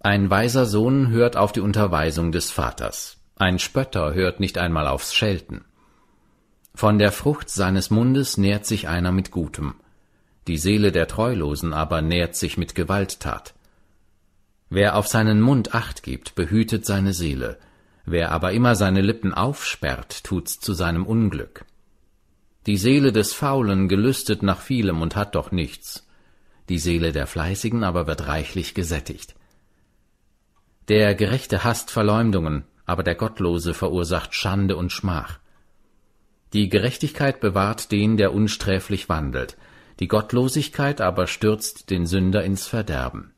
Ein weiser Sohn hört auf die Unterweisung des Vaters. Ein Spötter hört nicht einmal aufs Schelten. Von der Frucht seines Mundes nährt sich einer mit Gutem, die Seele der Treulosen aber nährt sich mit Gewalttat. Wer auf seinen Mund acht gibt, behütet seine Seele, wer aber immer seine Lippen aufsperrt, tut's zu seinem Unglück. Die Seele des Faulen gelüstet nach vielem und hat doch nichts, die Seele der Fleißigen aber wird reichlich gesättigt. Der Gerechte hasst Verleumdungen, aber der Gottlose verursacht Schande und Schmach. Die Gerechtigkeit bewahrt den, der unsträflich wandelt, die Gottlosigkeit aber stürzt den Sünder ins Verderben.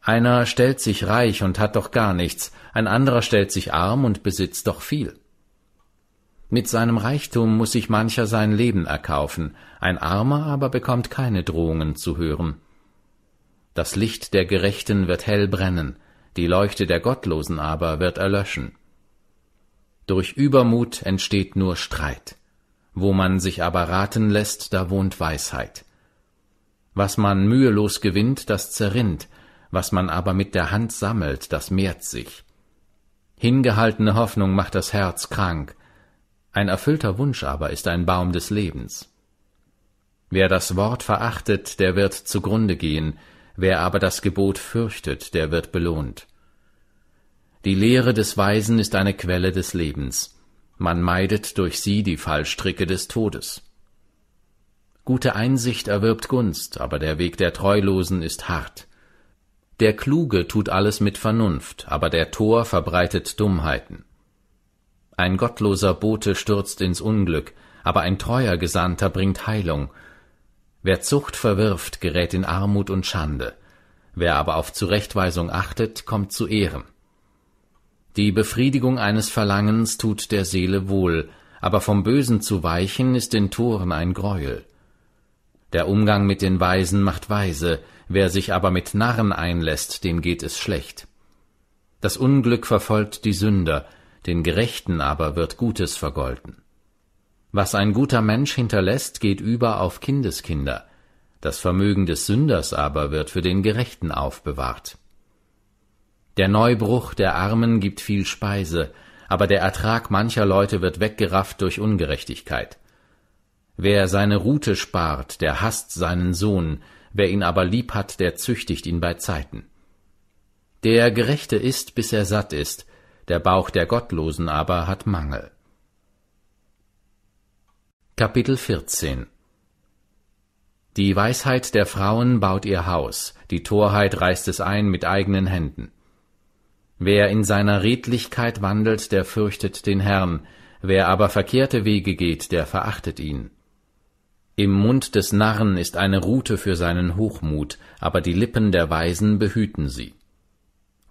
Einer stellt sich reich und hat doch gar nichts, ein anderer stellt sich arm und besitzt doch viel. Mit seinem Reichtum muß sich mancher sein Leben erkaufen, ein Armer aber bekommt keine Drohungen zu hören. Das Licht der Gerechten wird hell brennen, die Leuchte der Gottlosen aber wird erlöschen. Durch Übermut entsteht nur Streit. Wo man sich aber raten lässt, da wohnt Weisheit. Was man mühelos gewinnt, das zerrinnt, was man aber mit der Hand sammelt, das mehrt sich. Hingehaltene Hoffnung macht das Herz krank, ein erfüllter Wunsch aber ist ein Baum des Lebens. Wer das Wort verachtet, der wird zugrunde gehen, wer aber das Gebot fürchtet, der wird belohnt. Die Lehre des Weisen ist eine Quelle des Lebens. Man meidet durch sie die Fallstricke des Todes. Gute Einsicht erwirbt Gunst, aber der Weg der Treulosen ist hart. Der Kluge tut alles mit Vernunft, aber der Tor verbreitet Dummheiten. Ein gottloser Bote stürzt ins Unglück, aber ein treuer Gesandter bringt Heilung. Wer Zucht verwirft, gerät in Armut und Schande, wer aber auf Zurechtweisung achtet, kommt zu Ehren. Die Befriedigung eines Verlangens tut der Seele wohl, aber vom Bösen zu weichen ist den Toren ein Greuel. Der Umgang mit den Weisen macht weise, wer sich aber mit Narren einlässt, dem geht es schlecht. Das Unglück verfolgt die Sünder, den Gerechten aber wird Gutes vergolten. Was ein guter Mensch hinterlässt, geht über auf Kindeskinder, das Vermögen des Sünders aber wird für den Gerechten aufbewahrt. Der Neubruch der Armen gibt viel Speise, aber der Ertrag mancher Leute wird weggerafft durch Ungerechtigkeit. Wer seine Rute spart, der hasst seinen Sohn, wer ihn aber lieb hat, der züchtigt ihn bei Zeiten. Der Gerechte ist, bis er satt ist, der Bauch der Gottlosen aber hat Mangel. Kapitel 14 Die Weisheit der Frauen baut ihr Haus, die Torheit reißt es ein mit eigenen Händen. Wer in seiner Redlichkeit wandelt, der fürchtet den Herrn, wer aber verkehrte Wege geht, der verachtet ihn. Im Mund des Narren ist eine Rute für seinen Hochmut, aber die Lippen der Weisen behüten sie.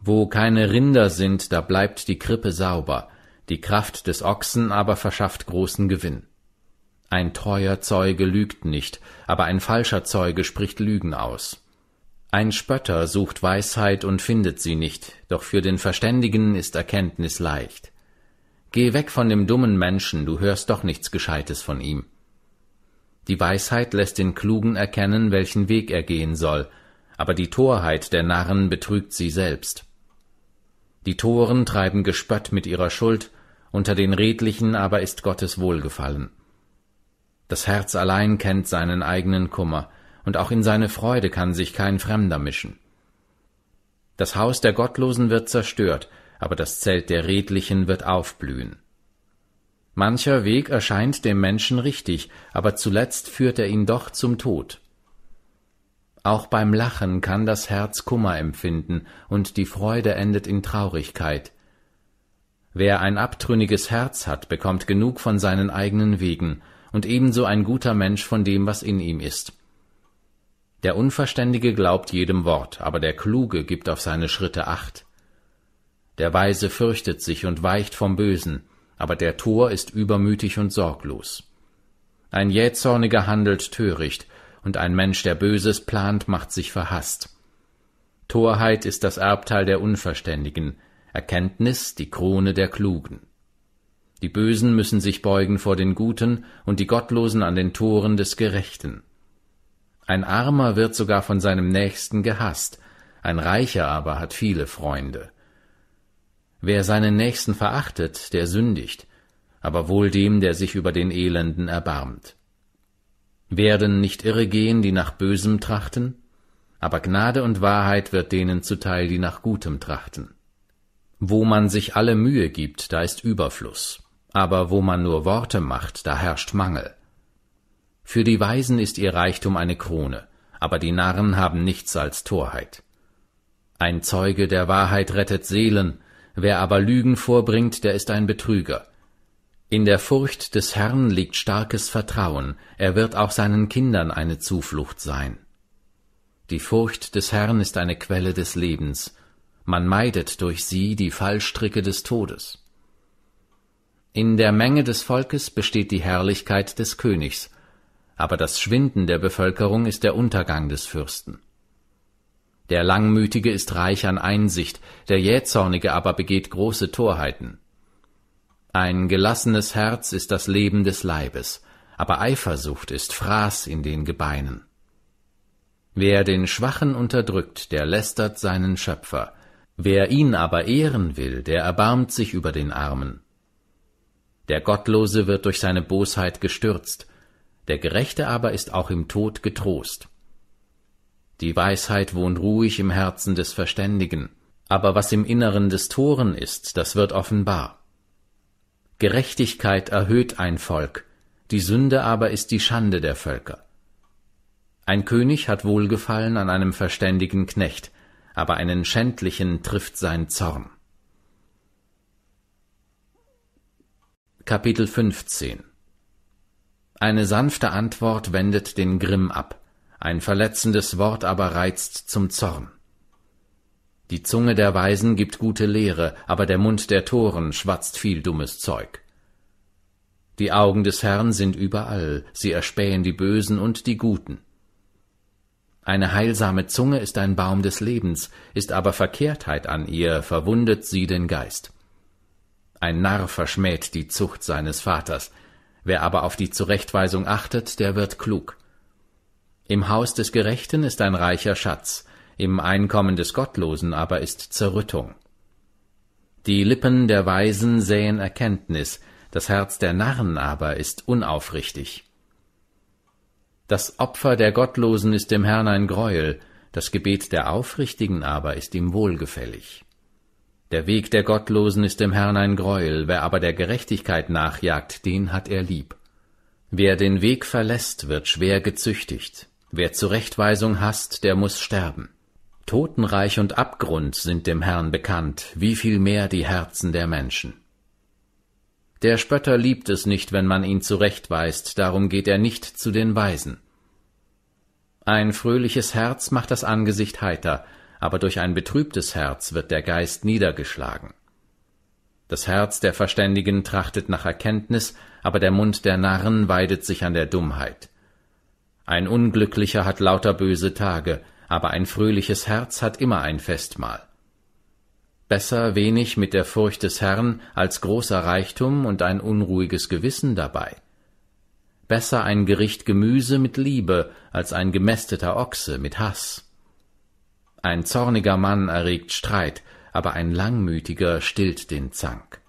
Wo keine Rinder sind, da bleibt die Krippe sauber, die Kraft des Ochsen aber verschafft großen Gewinn. Ein treuer Zeuge lügt nicht, aber ein falscher Zeuge spricht Lügen aus. Ein Spötter sucht Weisheit und findet sie nicht, doch für den Verständigen ist Erkenntnis leicht. Geh weg von dem dummen Menschen, du hörst doch nichts Gescheites von ihm. Die Weisheit lässt den Klugen erkennen, welchen Weg er gehen soll, aber die Torheit der Narren betrügt sie selbst. Die Toren treiben Gespött mit ihrer Schuld, unter den Redlichen aber ist Gottes Wohlgefallen. Das Herz allein kennt seinen eigenen Kummer, und auch in seine Freude kann sich kein Fremder mischen. Das Haus der Gottlosen wird zerstört, aber das Zelt der Redlichen wird aufblühen. Mancher Weg erscheint dem Menschen richtig, aber zuletzt führt er ihn doch zum Tod. Auch beim Lachen kann das Herz Kummer empfinden, und die Freude endet in Traurigkeit. Wer ein abtrünniges Herz hat, bekommt genug von seinen eigenen Wegen, und ebenso ein guter Mensch von dem, was in ihm ist. Der Unverständige glaubt jedem Wort, aber der Kluge gibt auf seine Schritte acht. Der Weise fürchtet sich und weicht vom Bösen, aber der Tor ist übermütig und sorglos. Ein Jähzorniger handelt töricht, und ein Mensch, der Böses plant, macht sich verhaßt. Torheit ist das Erbteil der Unverständigen, Erkenntnis die Krone der Klugen. Die Bösen müssen sich beugen vor den Guten und die Gottlosen an den Toren des Gerechten. Ein Armer wird sogar von seinem Nächsten gehasst, ein Reicher aber hat viele Freunde. Wer seinen Nächsten verachtet, der sündigt, aber wohl dem, der sich über den Elenden erbarmt. Werden nicht irre gehen, die nach Bösem trachten? Aber Gnade und Wahrheit wird denen zuteil, die nach Gutem trachten. Wo man sich alle Mühe gibt, da ist Überfluss, aber wo man nur Worte macht, da herrscht Mangel. Für die Weisen ist ihr Reichtum eine Krone, aber die Narren haben nichts als Torheit. Ein Zeuge der Wahrheit rettet Seelen, wer aber Lügen vorbringt, der ist ein Betrüger. In der Furcht des Herrn liegt starkes Vertrauen, er wird auch seinen Kindern eine Zuflucht sein. Die Furcht des Herrn ist eine Quelle des Lebens, man meidet durch sie die Fallstricke des Todes. In der Menge des Volkes besteht die Herrlichkeit des Königs, aber das Schwinden der Bevölkerung ist der Untergang des Fürsten. Der Langmütige ist reich an Einsicht, der Jähzornige aber begeht große Torheiten. Ein gelassenes Herz ist das Leben des Leibes, aber Eifersucht ist Fraß in den Gebeinen. Wer den Schwachen unterdrückt, der lästert seinen Schöpfer, wer ihn aber ehren will, der erbarmt sich über den Armen. Der Gottlose wird durch seine Bosheit gestürzt, der Gerechte aber ist auch im Tod getrost. Die Weisheit wohnt ruhig im Herzen des Verständigen, aber was im Inneren des Toren ist, das wird offenbar. Gerechtigkeit erhöht ein Volk, die Sünde aber ist die Schande der Völker. Ein König hat Wohlgefallen an einem verständigen Knecht, aber einen Schändlichen trifft sein Zorn. Kapitel 15 eine sanfte Antwort wendet den Grimm ab, ein verletzendes Wort aber reizt zum Zorn. Die Zunge der Weisen gibt gute Lehre, aber der Mund der Toren schwatzt viel dummes Zeug. Die Augen des Herrn sind überall, sie erspähen die Bösen und die Guten. Eine heilsame Zunge ist ein Baum des Lebens, ist aber Verkehrtheit an ihr, verwundet sie den Geist. Ein Narr verschmäht die Zucht seines Vaters, Wer aber auf die Zurechtweisung achtet, der wird klug. Im Haus des Gerechten ist ein reicher Schatz, im Einkommen des Gottlosen aber ist Zerrüttung. Die Lippen der Weisen säen Erkenntnis, das Herz der Narren aber ist unaufrichtig. Das Opfer der Gottlosen ist dem Herrn ein Greuel, das Gebet der Aufrichtigen aber ist ihm wohlgefällig. Der Weg der Gottlosen ist dem Herrn ein Greuel, wer aber der Gerechtigkeit nachjagt, den hat er lieb. Wer den Weg verlässt, wird schwer gezüchtigt. Wer Zurechtweisung hasst, der muß sterben. Totenreich und Abgrund sind dem Herrn bekannt, wie viel mehr die Herzen der Menschen. Der Spötter liebt es nicht, wenn man ihn zurechtweist, darum geht er nicht zu den Weisen. Ein fröhliches Herz macht das Angesicht heiter, aber durch ein betrübtes Herz wird der Geist niedergeschlagen. Das Herz der Verständigen trachtet nach Erkenntnis, aber der Mund der Narren weidet sich an der Dummheit. Ein Unglücklicher hat lauter böse Tage, aber ein fröhliches Herz hat immer ein Festmahl. Besser wenig mit der Furcht des Herrn als großer Reichtum und ein unruhiges Gewissen dabei. Besser ein Gericht Gemüse mit Liebe als ein gemästeter Ochse mit Hass. Ein zorniger Mann erregt Streit, aber ein Langmütiger stillt den Zank.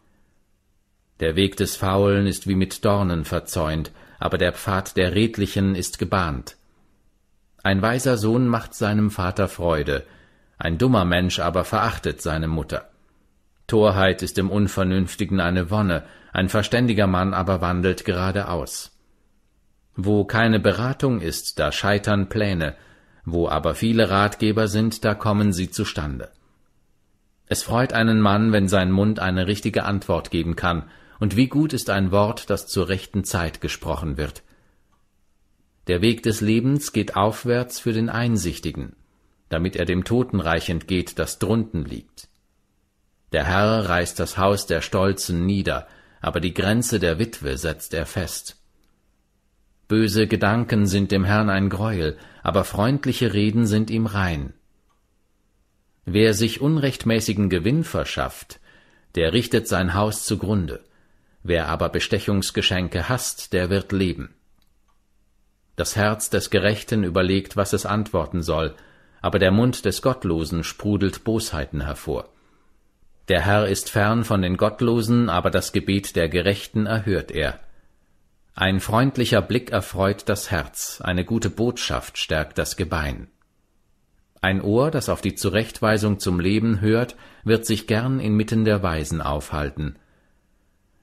Der Weg des Faulen ist wie mit Dornen verzäunt, aber der Pfad der Redlichen ist gebahnt. Ein weiser Sohn macht seinem Vater Freude, ein dummer Mensch aber verachtet seine Mutter. Torheit ist dem Unvernünftigen eine Wonne, ein verständiger Mann aber wandelt geradeaus. Wo keine Beratung ist, da scheitern Pläne, wo aber viele Ratgeber sind, da kommen sie zustande. Es freut einen Mann, wenn sein Mund eine richtige Antwort geben kann, und wie gut ist ein Wort, das zur rechten Zeit gesprochen wird. Der Weg des Lebens geht aufwärts für den Einsichtigen, damit er dem Totenreich entgeht, das drunten liegt. Der Herr reißt das Haus der Stolzen nieder, aber die Grenze der Witwe setzt er fest. Böse Gedanken sind dem Herrn ein Greuel, aber freundliche Reden sind ihm rein. Wer sich unrechtmäßigen Gewinn verschafft, der richtet sein Haus zugrunde, wer aber Bestechungsgeschenke hasst, der wird leben. Das Herz des Gerechten überlegt, was es antworten soll, aber der Mund des Gottlosen sprudelt Bosheiten hervor. Der Herr ist fern von den Gottlosen, aber das Gebet der Gerechten erhört er. Ein freundlicher Blick erfreut das Herz, eine gute Botschaft stärkt das Gebein. Ein Ohr, das auf die Zurechtweisung zum Leben hört, wird sich gern inmitten der Weisen aufhalten.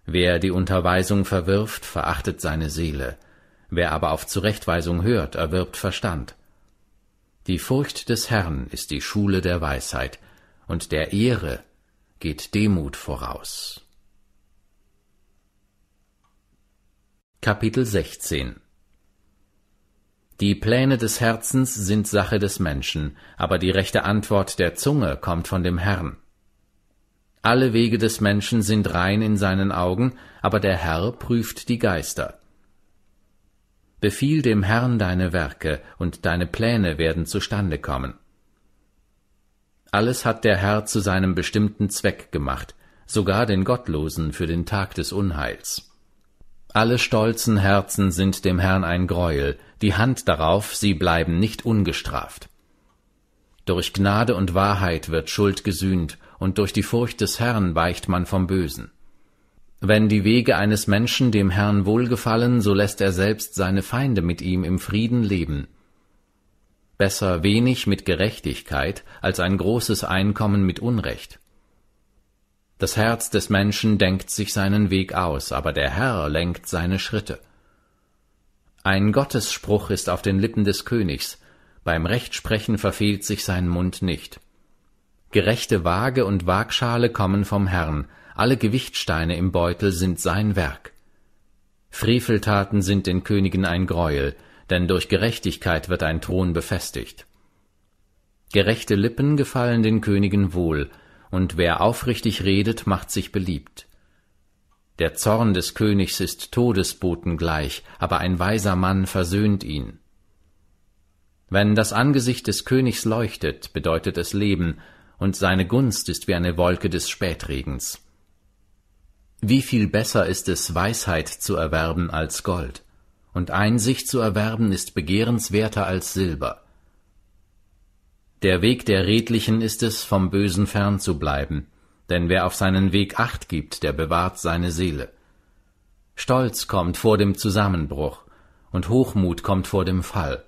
Wer die Unterweisung verwirft, verachtet seine Seele, wer aber auf Zurechtweisung hört, erwirbt Verstand. Die Furcht des Herrn ist die Schule der Weisheit, und der Ehre geht Demut voraus. Kapitel 16 Die Pläne des Herzens sind Sache des Menschen, aber die rechte Antwort der Zunge kommt von dem Herrn. Alle Wege des Menschen sind rein in seinen Augen, aber der Herr prüft die Geister. Befiehl dem Herrn deine Werke, und deine Pläne werden zustande kommen. Alles hat der Herr zu seinem bestimmten Zweck gemacht, sogar den Gottlosen für den Tag des Unheils. Alle stolzen Herzen sind dem Herrn ein Greuel, die Hand darauf, sie bleiben nicht ungestraft. Durch Gnade und Wahrheit wird Schuld gesühnt, und durch die Furcht des Herrn weicht man vom Bösen. Wenn die Wege eines Menschen dem Herrn wohlgefallen, so lässt er selbst seine Feinde mit ihm im Frieden leben. Besser wenig mit Gerechtigkeit als ein großes Einkommen mit Unrecht. Das Herz des Menschen denkt sich seinen Weg aus, aber der Herr lenkt seine Schritte. Ein Gottesspruch ist auf den Lippen des Königs, beim Rechtsprechen verfehlt sich sein Mund nicht. Gerechte Waage und Waagschale kommen vom Herrn, alle Gewichtsteine im Beutel sind sein Werk. Freveltaten sind den Königen ein Greuel, denn durch Gerechtigkeit wird ein Thron befestigt. Gerechte Lippen gefallen den Königen wohl, und wer aufrichtig redet, macht sich beliebt. Der Zorn des Königs ist Todesboten gleich, aber ein weiser Mann versöhnt ihn. Wenn das Angesicht des Königs leuchtet, bedeutet es Leben, und seine Gunst ist wie eine Wolke des Spätregens. Wie viel besser ist es, Weisheit zu erwerben als Gold, und Einsicht zu erwerben ist begehrenswerter als Silber. Der Weg der Redlichen ist es, vom Bösen fern zu bleiben, denn wer auf seinen Weg acht gibt, der bewahrt seine Seele. Stolz kommt vor dem Zusammenbruch, und Hochmut kommt vor dem Fall.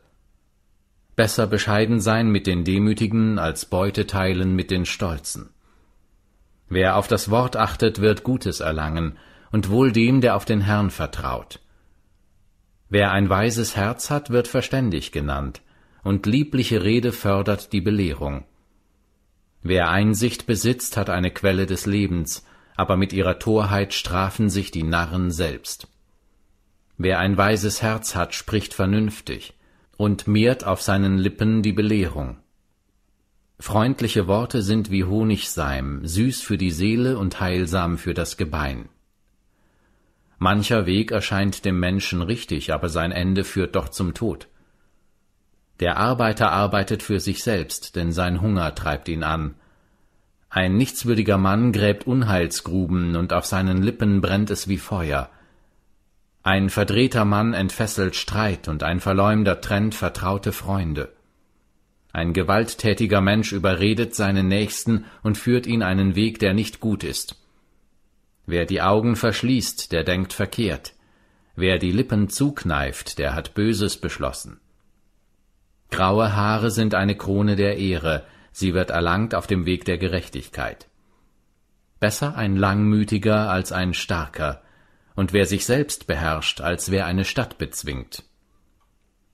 Besser bescheiden sein mit den Demütigen, als Beute teilen mit den Stolzen. Wer auf das Wort achtet, wird Gutes erlangen, und wohl dem, der auf den Herrn vertraut. Wer ein weises Herz hat, wird verständig genannt, und liebliche Rede fördert die Belehrung. Wer Einsicht besitzt, hat eine Quelle des Lebens, aber mit ihrer Torheit strafen sich die Narren selbst. Wer ein weises Herz hat, spricht vernünftig und mehrt auf seinen Lippen die Belehrung. Freundliche Worte sind wie Honigseim, süß für die Seele und heilsam für das Gebein. Mancher Weg erscheint dem Menschen richtig, aber sein Ende führt doch zum Tod. Der Arbeiter arbeitet für sich selbst, denn sein Hunger treibt ihn an. Ein nichtswürdiger Mann gräbt Unheilsgruben, und auf seinen Lippen brennt es wie Feuer. Ein verdrehter Mann entfesselt Streit, und ein Verleumder trennt vertraute Freunde. Ein gewalttätiger Mensch überredet seinen Nächsten und führt ihn einen Weg, der nicht gut ist. Wer die Augen verschließt, der denkt verkehrt. Wer die Lippen zukneift, der hat Böses beschlossen. Graue Haare sind eine Krone der Ehre, sie wird erlangt auf dem Weg der Gerechtigkeit. Besser ein Langmütiger als ein Starker, und wer sich selbst beherrscht, als wer eine Stadt bezwingt.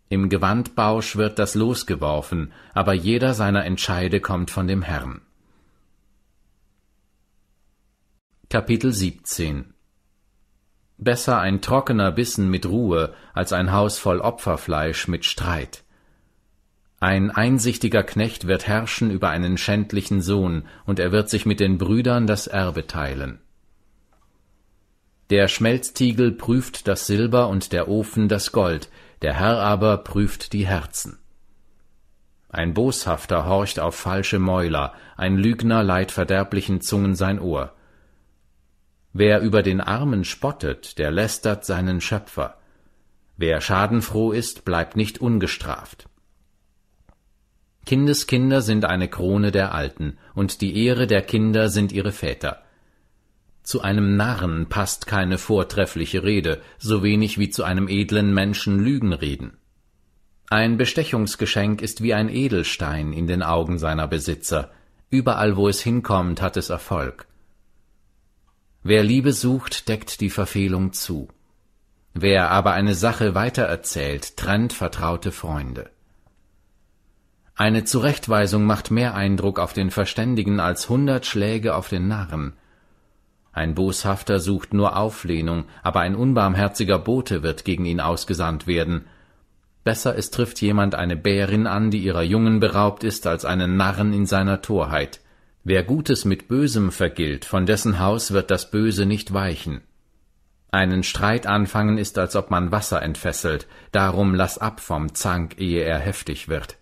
Im Gewandbausch wird das losgeworfen, aber jeder seiner Entscheide kommt von dem Herrn. Kapitel 17 Besser ein trockener Bissen mit Ruhe als ein Haus voll Opferfleisch mit Streit. Ein einsichtiger Knecht wird herrschen über einen schändlichen Sohn, und er wird sich mit den Brüdern das Erbe teilen. Der Schmelztiegel prüft das Silber und der Ofen das Gold, der Herr aber prüft die Herzen. Ein Boshafter horcht auf falsche Mäuler, ein Lügner leiht verderblichen Zungen sein Ohr. Wer über den Armen spottet, der lästert seinen Schöpfer. Wer schadenfroh ist, bleibt nicht ungestraft. Kindeskinder sind eine Krone der Alten, und die Ehre der Kinder sind ihre Väter. Zu einem Narren passt keine vortreffliche Rede, so wenig wie zu einem edlen Menschen Lügenreden. Ein Bestechungsgeschenk ist wie ein Edelstein in den Augen seiner Besitzer, überall wo es hinkommt, hat es Erfolg. Wer Liebe sucht, deckt die Verfehlung zu. Wer aber eine Sache weitererzählt, trennt vertraute Freunde. Eine Zurechtweisung macht mehr Eindruck auf den Verständigen als hundert Schläge auf den Narren. Ein Boshafter sucht nur Auflehnung, aber ein unbarmherziger Bote wird gegen ihn ausgesandt werden. Besser es trifft jemand eine Bärin an, die ihrer Jungen beraubt ist, als einen Narren in seiner Torheit. Wer Gutes mit Bösem vergilt, von dessen Haus wird das Böse nicht weichen. Einen Streit anfangen ist, als ob man Wasser entfesselt, darum lass ab vom Zank, ehe er heftig wird.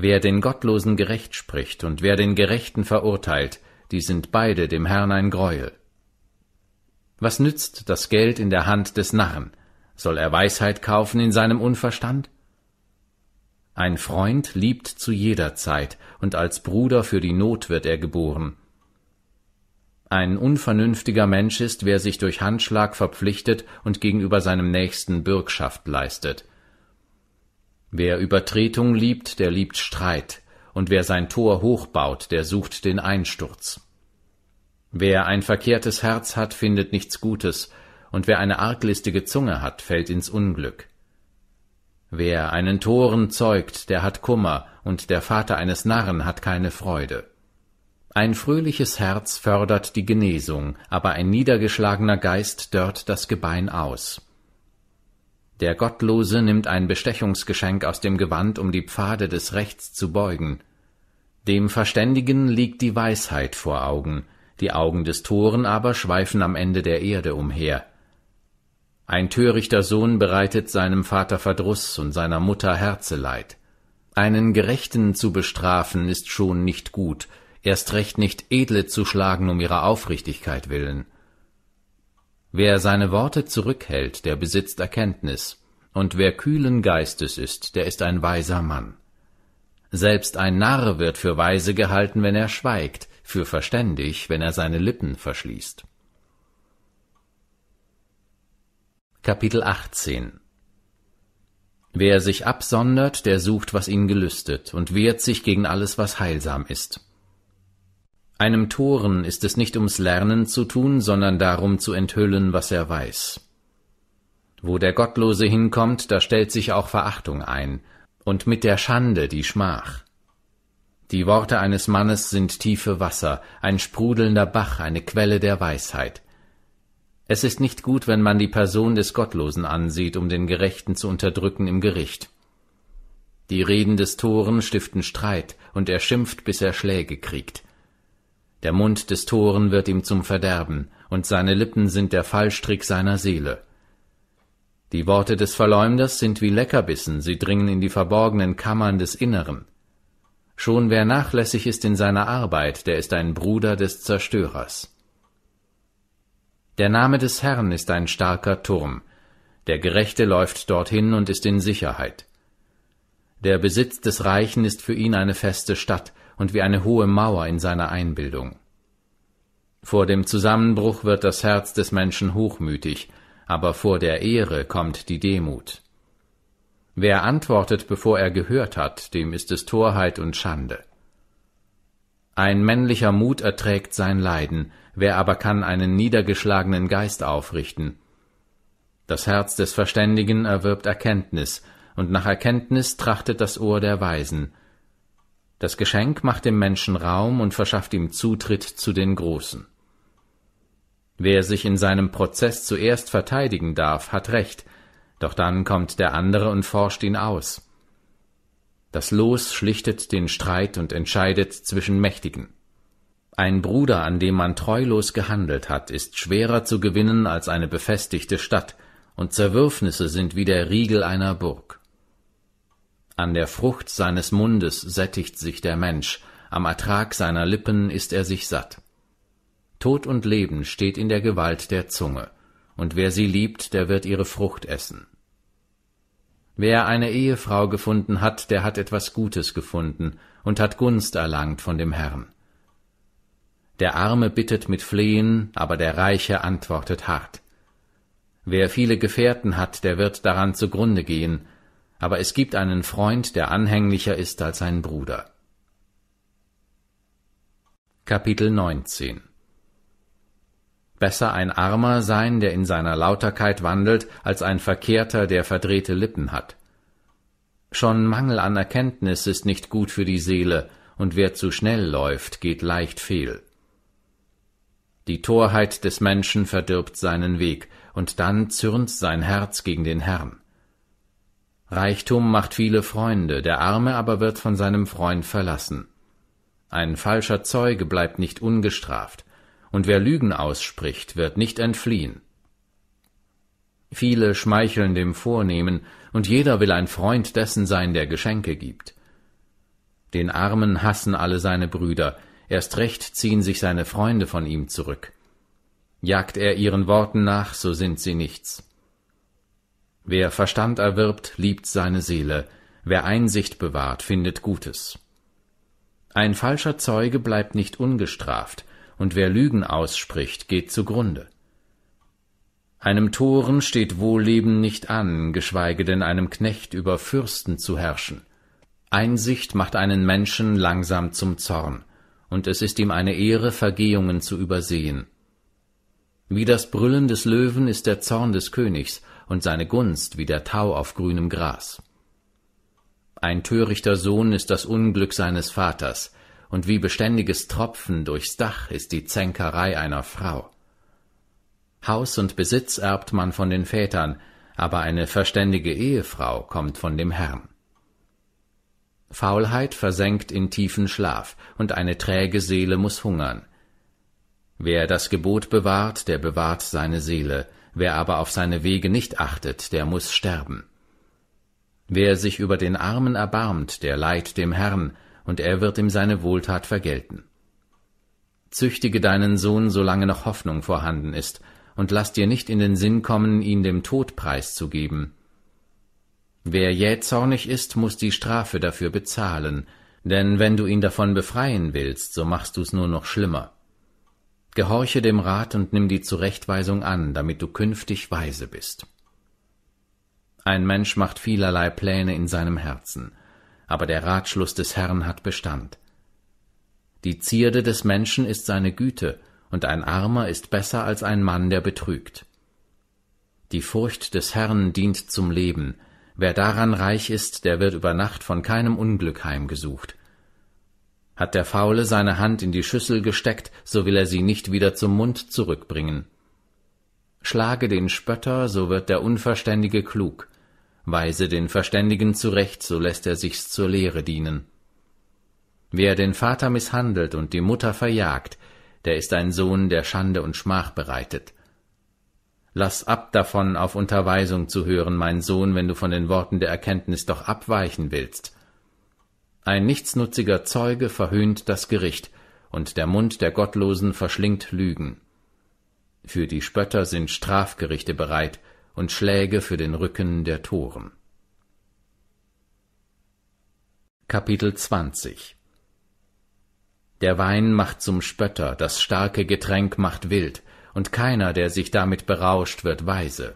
Wer den Gottlosen gerecht spricht und wer den Gerechten verurteilt, die sind beide dem Herrn ein Greuel. Was nützt das Geld in der Hand des Narren? Soll er Weisheit kaufen in seinem Unverstand? Ein Freund liebt zu jeder Zeit, und als Bruder für die Not wird er geboren. Ein unvernünftiger Mensch ist, wer sich durch Handschlag verpflichtet und gegenüber seinem Nächsten Bürgschaft leistet. Wer Übertretung liebt, der liebt Streit, und wer sein Tor hochbaut, der sucht den Einsturz. Wer ein verkehrtes Herz hat, findet nichts Gutes, und wer eine arglistige Zunge hat, fällt ins Unglück. Wer einen Toren zeugt, der hat Kummer, und der Vater eines Narren hat keine Freude. Ein fröhliches Herz fördert die Genesung, aber ein niedergeschlagener Geist dörrt das Gebein aus. Der Gottlose nimmt ein Bestechungsgeschenk aus dem Gewand, um die Pfade des Rechts zu beugen. Dem Verständigen liegt die Weisheit vor Augen, die Augen des Toren aber schweifen am Ende der Erde umher. Ein törichter Sohn bereitet seinem Vater Verdruss und seiner Mutter Herzeleid. Einen Gerechten zu bestrafen ist schon nicht gut, erst recht nicht edle zu schlagen um ihrer Aufrichtigkeit willen. Wer seine Worte zurückhält, der besitzt Erkenntnis, und wer kühlen Geistes ist, der ist ein weiser Mann. Selbst ein Narr wird für weise gehalten, wenn er schweigt, für verständig, wenn er seine Lippen verschließt. Kapitel 18 Wer sich absondert, der sucht, was ihn gelüstet, und wehrt sich gegen alles, was heilsam ist. Einem Toren ist es nicht ums Lernen zu tun, sondern darum zu enthüllen, was er weiß. Wo der Gottlose hinkommt, da stellt sich auch Verachtung ein, und mit der Schande die Schmach. Die Worte eines Mannes sind tiefe Wasser, ein sprudelnder Bach, eine Quelle der Weisheit. Es ist nicht gut, wenn man die Person des Gottlosen ansieht, um den Gerechten zu unterdrücken im Gericht. Die Reden des Toren stiften Streit, und er schimpft, bis er Schläge kriegt. Der Mund des Toren wird ihm zum Verderben, und seine Lippen sind der Fallstrick seiner Seele. Die Worte des Verleumders sind wie Leckerbissen, sie dringen in die verborgenen Kammern des Inneren. Schon wer nachlässig ist in seiner Arbeit, der ist ein Bruder des Zerstörers. Der Name des Herrn ist ein starker Turm, der Gerechte läuft dorthin und ist in Sicherheit. Der Besitz des Reichen ist für ihn eine feste Stadt, und wie eine hohe Mauer in seiner Einbildung. Vor dem Zusammenbruch wird das Herz des Menschen hochmütig, aber vor der Ehre kommt die Demut. Wer antwortet, bevor er gehört hat, dem ist es Torheit und Schande. Ein männlicher Mut erträgt sein Leiden, wer aber kann einen niedergeschlagenen Geist aufrichten? Das Herz des Verständigen erwirbt Erkenntnis, und nach Erkenntnis trachtet das Ohr der Weisen, das Geschenk macht dem Menschen Raum und verschafft ihm Zutritt zu den Großen. Wer sich in seinem Prozess zuerst verteidigen darf, hat Recht, doch dann kommt der andere und forscht ihn aus. Das Los schlichtet den Streit und entscheidet zwischen Mächtigen. Ein Bruder, an dem man treulos gehandelt hat, ist schwerer zu gewinnen als eine befestigte Stadt, und Zerwürfnisse sind wie der Riegel einer Burg. An der Frucht seines Mundes sättigt sich der Mensch, am Ertrag seiner Lippen ist er sich satt. Tod und Leben steht in der Gewalt der Zunge, und wer sie liebt, der wird ihre Frucht essen. Wer eine Ehefrau gefunden hat, der hat etwas Gutes gefunden und hat Gunst erlangt von dem Herrn. Der Arme bittet mit Flehen, aber der Reiche antwortet hart. Wer viele Gefährten hat, der wird daran zugrunde gehen, aber es gibt einen Freund, der anhänglicher ist als ein Bruder. Kapitel 19 Besser ein Armer sein, der in seiner Lauterkeit wandelt, als ein Verkehrter, der verdrehte Lippen hat. Schon Mangel an Erkenntnis ist nicht gut für die Seele, und wer zu schnell läuft, geht leicht fehl. Die Torheit des Menschen verdirbt seinen Weg, und dann zürnt sein Herz gegen den Herrn. Reichtum macht viele Freunde, der Arme aber wird von seinem Freund verlassen. Ein falscher Zeuge bleibt nicht ungestraft, und wer Lügen ausspricht, wird nicht entfliehen. Viele schmeicheln dem Vornehmen, und jeder will ein Freund dessen sein, der Geschenke gibt. Den Armen hassen alle seine Brüder, erst recht ziehen sich seine Freunde von ihm zurück. Jagt er ihren Worten nach, so sind sie nichts. Wer Verstand erwirbt, liebt seine Seele, wer Einsicht bewahrt, findet Gutes. Ein falscher Zeuge bleibt nicht ungestraft, und wer Lügen ausspricht, geht zugrunde. Einem Toren steht Wohlleben nicht an, geschweige denn einem Knecht über Fürsten zu herrschen. Einsicht macht einen Menschen langsam zum Zorn, und es ist ihm eine Ehre, Vergehungen zu übersehen. Wie das Brüllen des Löwen ist der Zorn des Königs, und seine Gunst wie der Tau auf grünem Gras. Ein törichter Sohn ist das Unglück seines Vaters, und wie beständiges Tropfen durchs Dach ist die Zänkerei einer Frau. Haus und Besitz erbt man von den Vätern, aber eine verständige Ehefrau kommt von dem Herrn. Faulheit versenkt in tiefen Schlaf, und eine träge Seele muß hungern. Wer das Gebot bewahrt, der bewahrt seine Seele, Wer aber auf seine Wege nicht achtet, der muß sterben. Wer sich über den Armen erbarmt, der leiht dem Herrn, und er wird ihm seine Wohltat vergelten. Züchtige deinen Sohn, solange noch Hoffnung vorhanden ist, und lass dir nicht in den Sinn kommen, ihn dem Tod preiszugeben. Wer jähzornig ist, muß die Strafe dafür bezahlen, denn wenn du ihn davon befreien willst, so machst du's nur noch schlimmer. Gehorche dem Rat und nimm die Zurechtweisung an, damit du künftig weise bist. Ein Mensch macht vielerlei Pläne in seinem Herzen, aber der Ratschluss des Herrn hat Bestand. Die Zierde des Menschen ist seine Güte, und ein Armer ist besser als ein Mann, der betrügt. Die Furcht des Herrn dient zum Leben, wer daran reich ist, der wird über Nacht von keinem Unglück heimgesucht. Hat der Faule seine Hand in die Schüssel gesteckt, so will er sie nicht wieder zum Mund zurückbringen. Schlage den Spötter, so wird der Unverständige klug. Weise den Verständigen zurecht, so lässt er sich's zur Lehre dienen. Wer den Vater misshandelt und die Mutter verjagt, der ist ein Sohn, der Schande und Schmach bereitet. Lass ab davon, auf Unterweisung zu hören, mein Sohn, wenn du von den Worten der Erkenntnis doch abweichen willst. Ein nichtsnutziger Zeuge verhöhnt das Gericht, und der Mund der Gottlosen verschlingt Lügen. Für die Spötter sind Strafgerichte bereit und Schläge für den Rücken der Toren. Kapitel 20 Der Wein macht zum Spötter, das starke Getränk macht wild, und keiner, der sich damit berauscht, wird weise.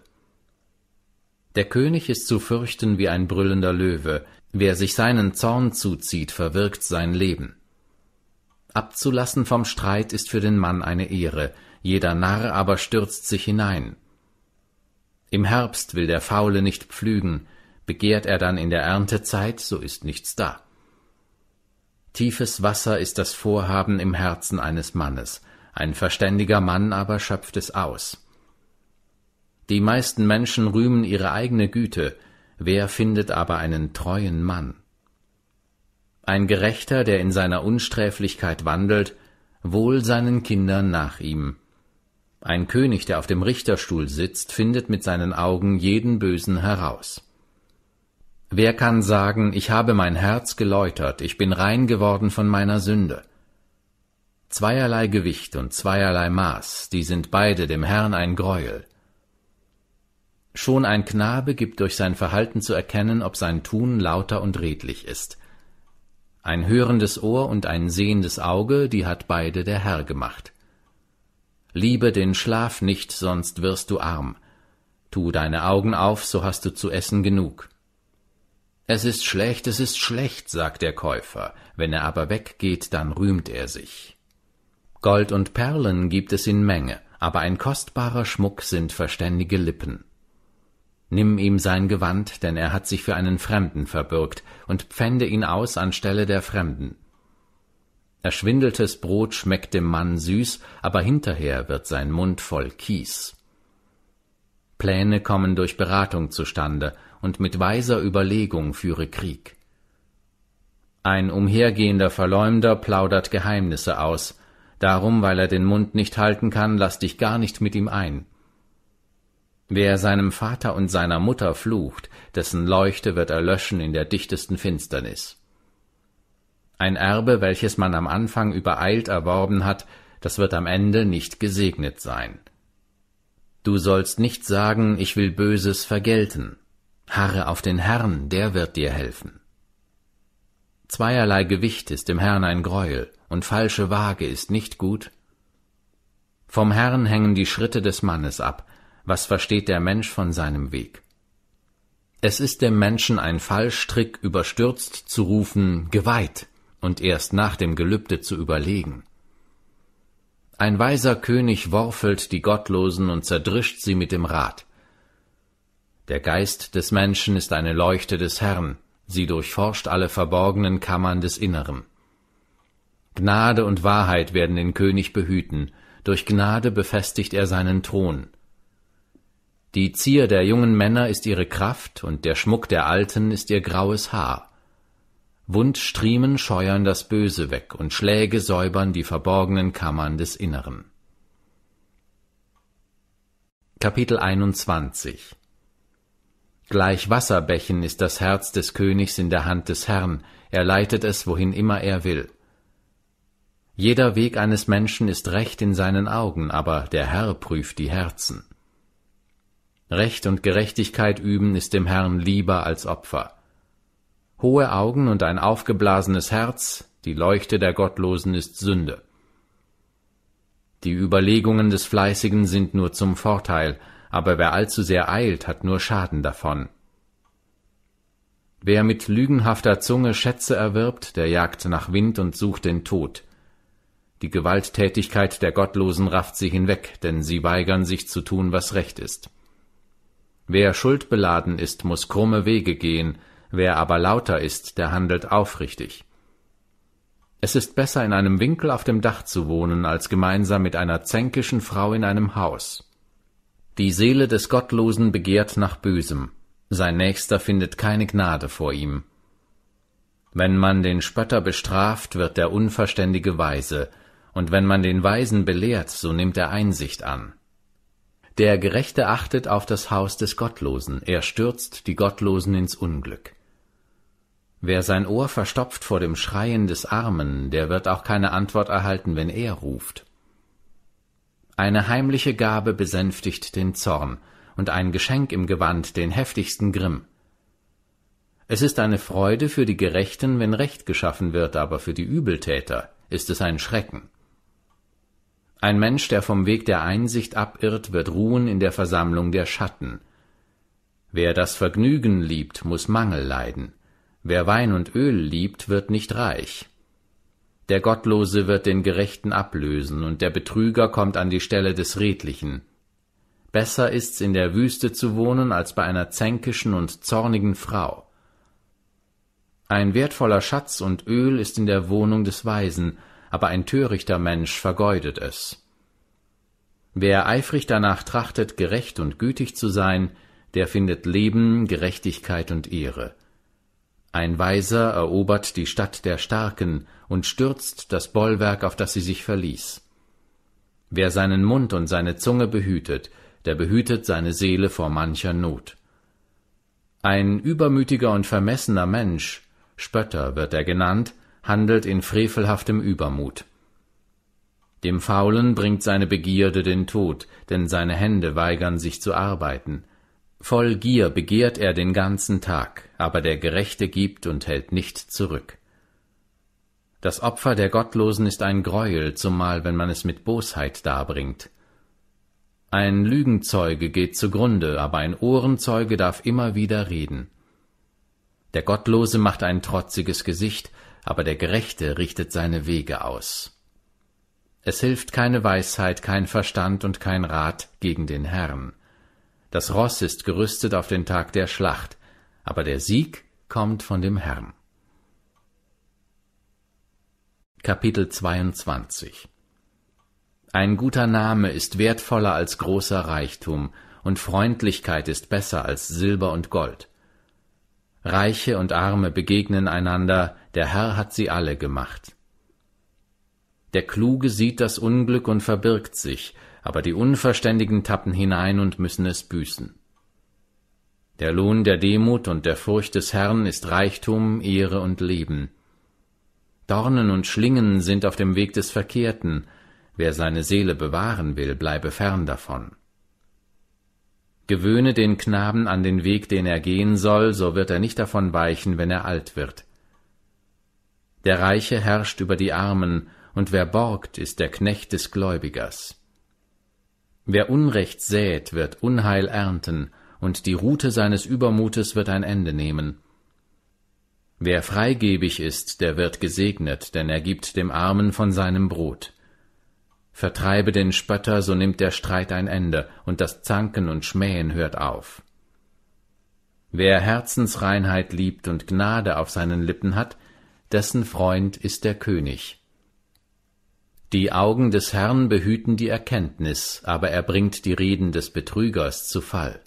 Der König ist zu fürchten wie ein brüllender Löwe, Wer sich seinen Zorn zuzieht, verwirkt sein Leben. Abzulassen vom Streit ist für den Mann eine Ehre, jeder Narr aber stürzt sich hinein. Im Herbst will der Faule nicht pflügen, begehrt er dann in der Erntezeit, so ist nichts da. Tiefes Wasser ist das Vorhaben im Herzen eines Mannes, ein verständiger Mann aber schöpft es aus. Die meisten Menschen rühmen ihre eigene Güte, wer findet aber einen treuen Mann? Ein Gerechter, der in seiner Unsträflichkeit wandelt, wohl seinen Kindern nach ihm. Ein König, der auf dem Richterstuhl sitzt, findet mit seinen Augen jeden Bösen heraus. Wer kann sagen, ich habe mein Herz geläutert, ich bin rein geworden von meiner Sünde? Zweierlei Gewicht und zweierlei Maß, die sind beide dem Herrn ein Greuel. Schon ein Knabe gibt durch sein Verhalten zu erkennen, ob sein Tun lauter und redlich ist. Ein hörendes Ohr und ein sehendes Auge, die hat beide der Herr gemacht. Liebe den Schlaf nicht, sonst wirst du arm. Tu deine Augen auf, so hast du zu essen genug. Es ist schlecht, es ist schlecht, sagt der Käufer, wenn er aber weggeht, dann rühmt er sich. Gold und Perlen gibt es in Menge, aber ein kostbarer Schmuck sind verständige Lippen. Nimm ihm sein Gewand, denn er hat sich für einen Fremden verbürgt, und pfände ihn aus anstelle der Fremden. Erschwindeltes Brot schmeckt dem Mann süß, aber hinterher wird sein Mund voll Kies. Pläne kommen durch Beratung zustande, und mit weiser Überlegung führe Krieg. Ein umhergehender Verleumder plaudert Geheimnisse aus, darum, weil er den Mund nicht halten kann, lass dich gar nicht mit ihm ein. Wer seinem Vater und seiner Mutter flucht, dessen Leuchte wird erlöschen in der dichtesten Finsternis. Ein Erbe, welches man am Anfang übereilt erworben hat, das wird am Ende nicht gesegnet sein. Du sollst nicht sagen, ich will Böses vergelten. Harre auf den Herrn, der wird dir helfen. Zweierlei Gewicht ist dem Herrn ein Greuel, und falsche Waage ist nicht gut. Vom Herrn hängen die Schritte des Mannes ab, was versteht der Mensch von seinem Weg? Es ist dem Menschen ein Fallstrick überstürzt zu rufen, geweiht, und erst nach dem Gelübde zu überlegen. Ein weiser König worfelt die Gottlosen und zerdrischt sie mit dem Rat. Der Geist des Menschen ist eine Leuchte des Herrn, sie durchforscht alle verborgenen Kammern des Inneren. Gnade und Wahrheit werden den König behüten, durch Gnade befestigt er seinen Thron, die Zier der jungen Männer ist ihre Kraft, und der Schmuck der Alten ist ihr graues Haar. Wundstriemen scheuern das Böse weg, und Schläge säubern die verborgenen Kammern des Inneren. Kapitel 21 Gleich Wasserbächen ist das Herz des Königs in der Hand des Herrn, er leitet es, wohin immer er will. Jeder Weg eines Menschen ist recht in seinen Augen, aber der Herr prüft die Herzen. Recht und Gerechtigkeit üben ist dem Herrn lieber als Opfer. Hohe Augen und ein aufgeblasenes Herz, die Leuchte der Gottlosen ist Sünde. Die Überlegungen des Fleißigen sind nur zum Vorteil, aber wer allzu sehr eilt, hat nur Schaden davon. Wer mit lügenhafter Zunge Schätze erwirbt, der jagt nach Wind und sucht den Tod. Die Gewalttätigkeit der Gottlosen rafft sie hinweg, denn sie weigern sich zu tun, was recht ist. Wer schuldbeladen ist, muß krumme Wege gehen, wer aber lauter ist, der handelt aufrichtig. Es ist besser, in einem Winkel auf dem Dach zu wohnen, als gemeinsam mit einer zänkischen Frau in einem Haus. Die Seele des Gottlosen begehrt nach Bösem, sein Nächster findet keine Gnade vor ihm. Wenn man den Spötter bestraft, wird der Unverständige weise, und wenn man den Weisen belehrt, so nimmt er Einsicht an. Der Gerechte achtet auf das Haus des Gottlosen, er stürzt die Gottlosen ins Unglück. Wer sein Ohr verstopft vor dem Schreien des Armen, der wird auch keine Antwort erhalten, wenn er ruft. Eine heimliche Gabe besänftigt den Zorn und ein Geschenk im Gewand den heftigsten Grimm. Es ist eine Freude für die Gerechten, wenn Recht geschaffen wird, aber für die Übeltäter ist es ein Schrecken. Ein Mensch, der vom Weg der Einsicht abirrt, wird ruhen in der Versammlung der Schatten. Wer das Vergnügen liebt, muß Mangel leiden. Wer Wein und Öl liebt, wird nicht reich. Der Gottlose wird den Gerechten ablösen, und der Betrüger kommt an die Stelle des Redlichen. Besser ist's, in der Wüste zu wohnen, als bei einer zänkischen und zornigen Frau. Ein wertvoller Schatz und Öl ist in der Wohnung des Weisen, aber ein törichter Mensch vergeudet es. Wer eifrig danach trachtet, gerecht und gütig zu sein, der findet Leben, Gerechtigkeit und Ehre. Ein Weiser erobert die Stadt der Starken und stürzt das Bollwerk, auf das sie sich verließ. Wer seinen Mund und seine Zunge behütet, der behütet seine Seele vor mancher Not. Ein übermütiger und vermessener Mensch, Spötter wird er genannt, handelt in frevelhaftem Übermut. Dem Faulen bringt seine Begierde den Tod, denn seine Hände weigern sich zu arbeiten. Voll Gier begehrt er den ganzen Tag, aber der Gerechte gibt und hält nicht zurück. Das Opfer der Gottlosen ist ein Greuel, zumal wenn man es mit Bosheit darbringt. Ein Lügenzeuge geht zugrunde, aber ein Ohrenzeuge darf immer wieder reden. Der Gottlose macht ein trotziges Gesicht, aber der Gerechte richtet seine Wege aus. Es hilft keine Weisheit, kein Verstand und kein Rat gegen den Herrn. Das Ross ist gerüstet auf den Tag der Schlacht, aber der Sieg kommt von dem Herrn. Kapitel 22 Ein guter Name ist wertvoller als großer Reichtum, und Freundlichkeit ist besser als Silber und Gold. Reiche und Arme begegnen einander, der Herr hat sie alle gemacht. Der Kluge sieht das Unglück und verbirgt sich, aber die Unverständigen tappen hinein und müssen es büßen. Der Lohn der Demut und der Furcht des Herrn ist Reichtum, Ehre und Leben. Dornen und Schlingen sind auf dem Weg des Verkehrten, wer seine Seele bewahren will, bleibe fern davon. Gewöhne den Knaben an den Weg, den er gehen soll, so wird er nicht davon weichen, wenn er alt wird. Der Reiche herrscht über die Armen, und wer borgt, ist der Knecht des Gläubigers. Wer Unrecht sät, wird Unheil ernten, und die Rute seines Übermutes wird ein Ende nehmen. Wer freigebig ist, der wird gesegnet, denn er gibt dem Armen von seinem Brot. Vertreibe den Spötter, so nimmt der Streit ein Ende, und das Zanken und Schmähen hört auf. Wer Herzensreinheit liebt und Gnade auf seinen Lippen hat, dessen Freund ist der König. Die Augen des Herrn behüten die Erkenntnis, aber er bringt die Reden des Betrügers zu Fall.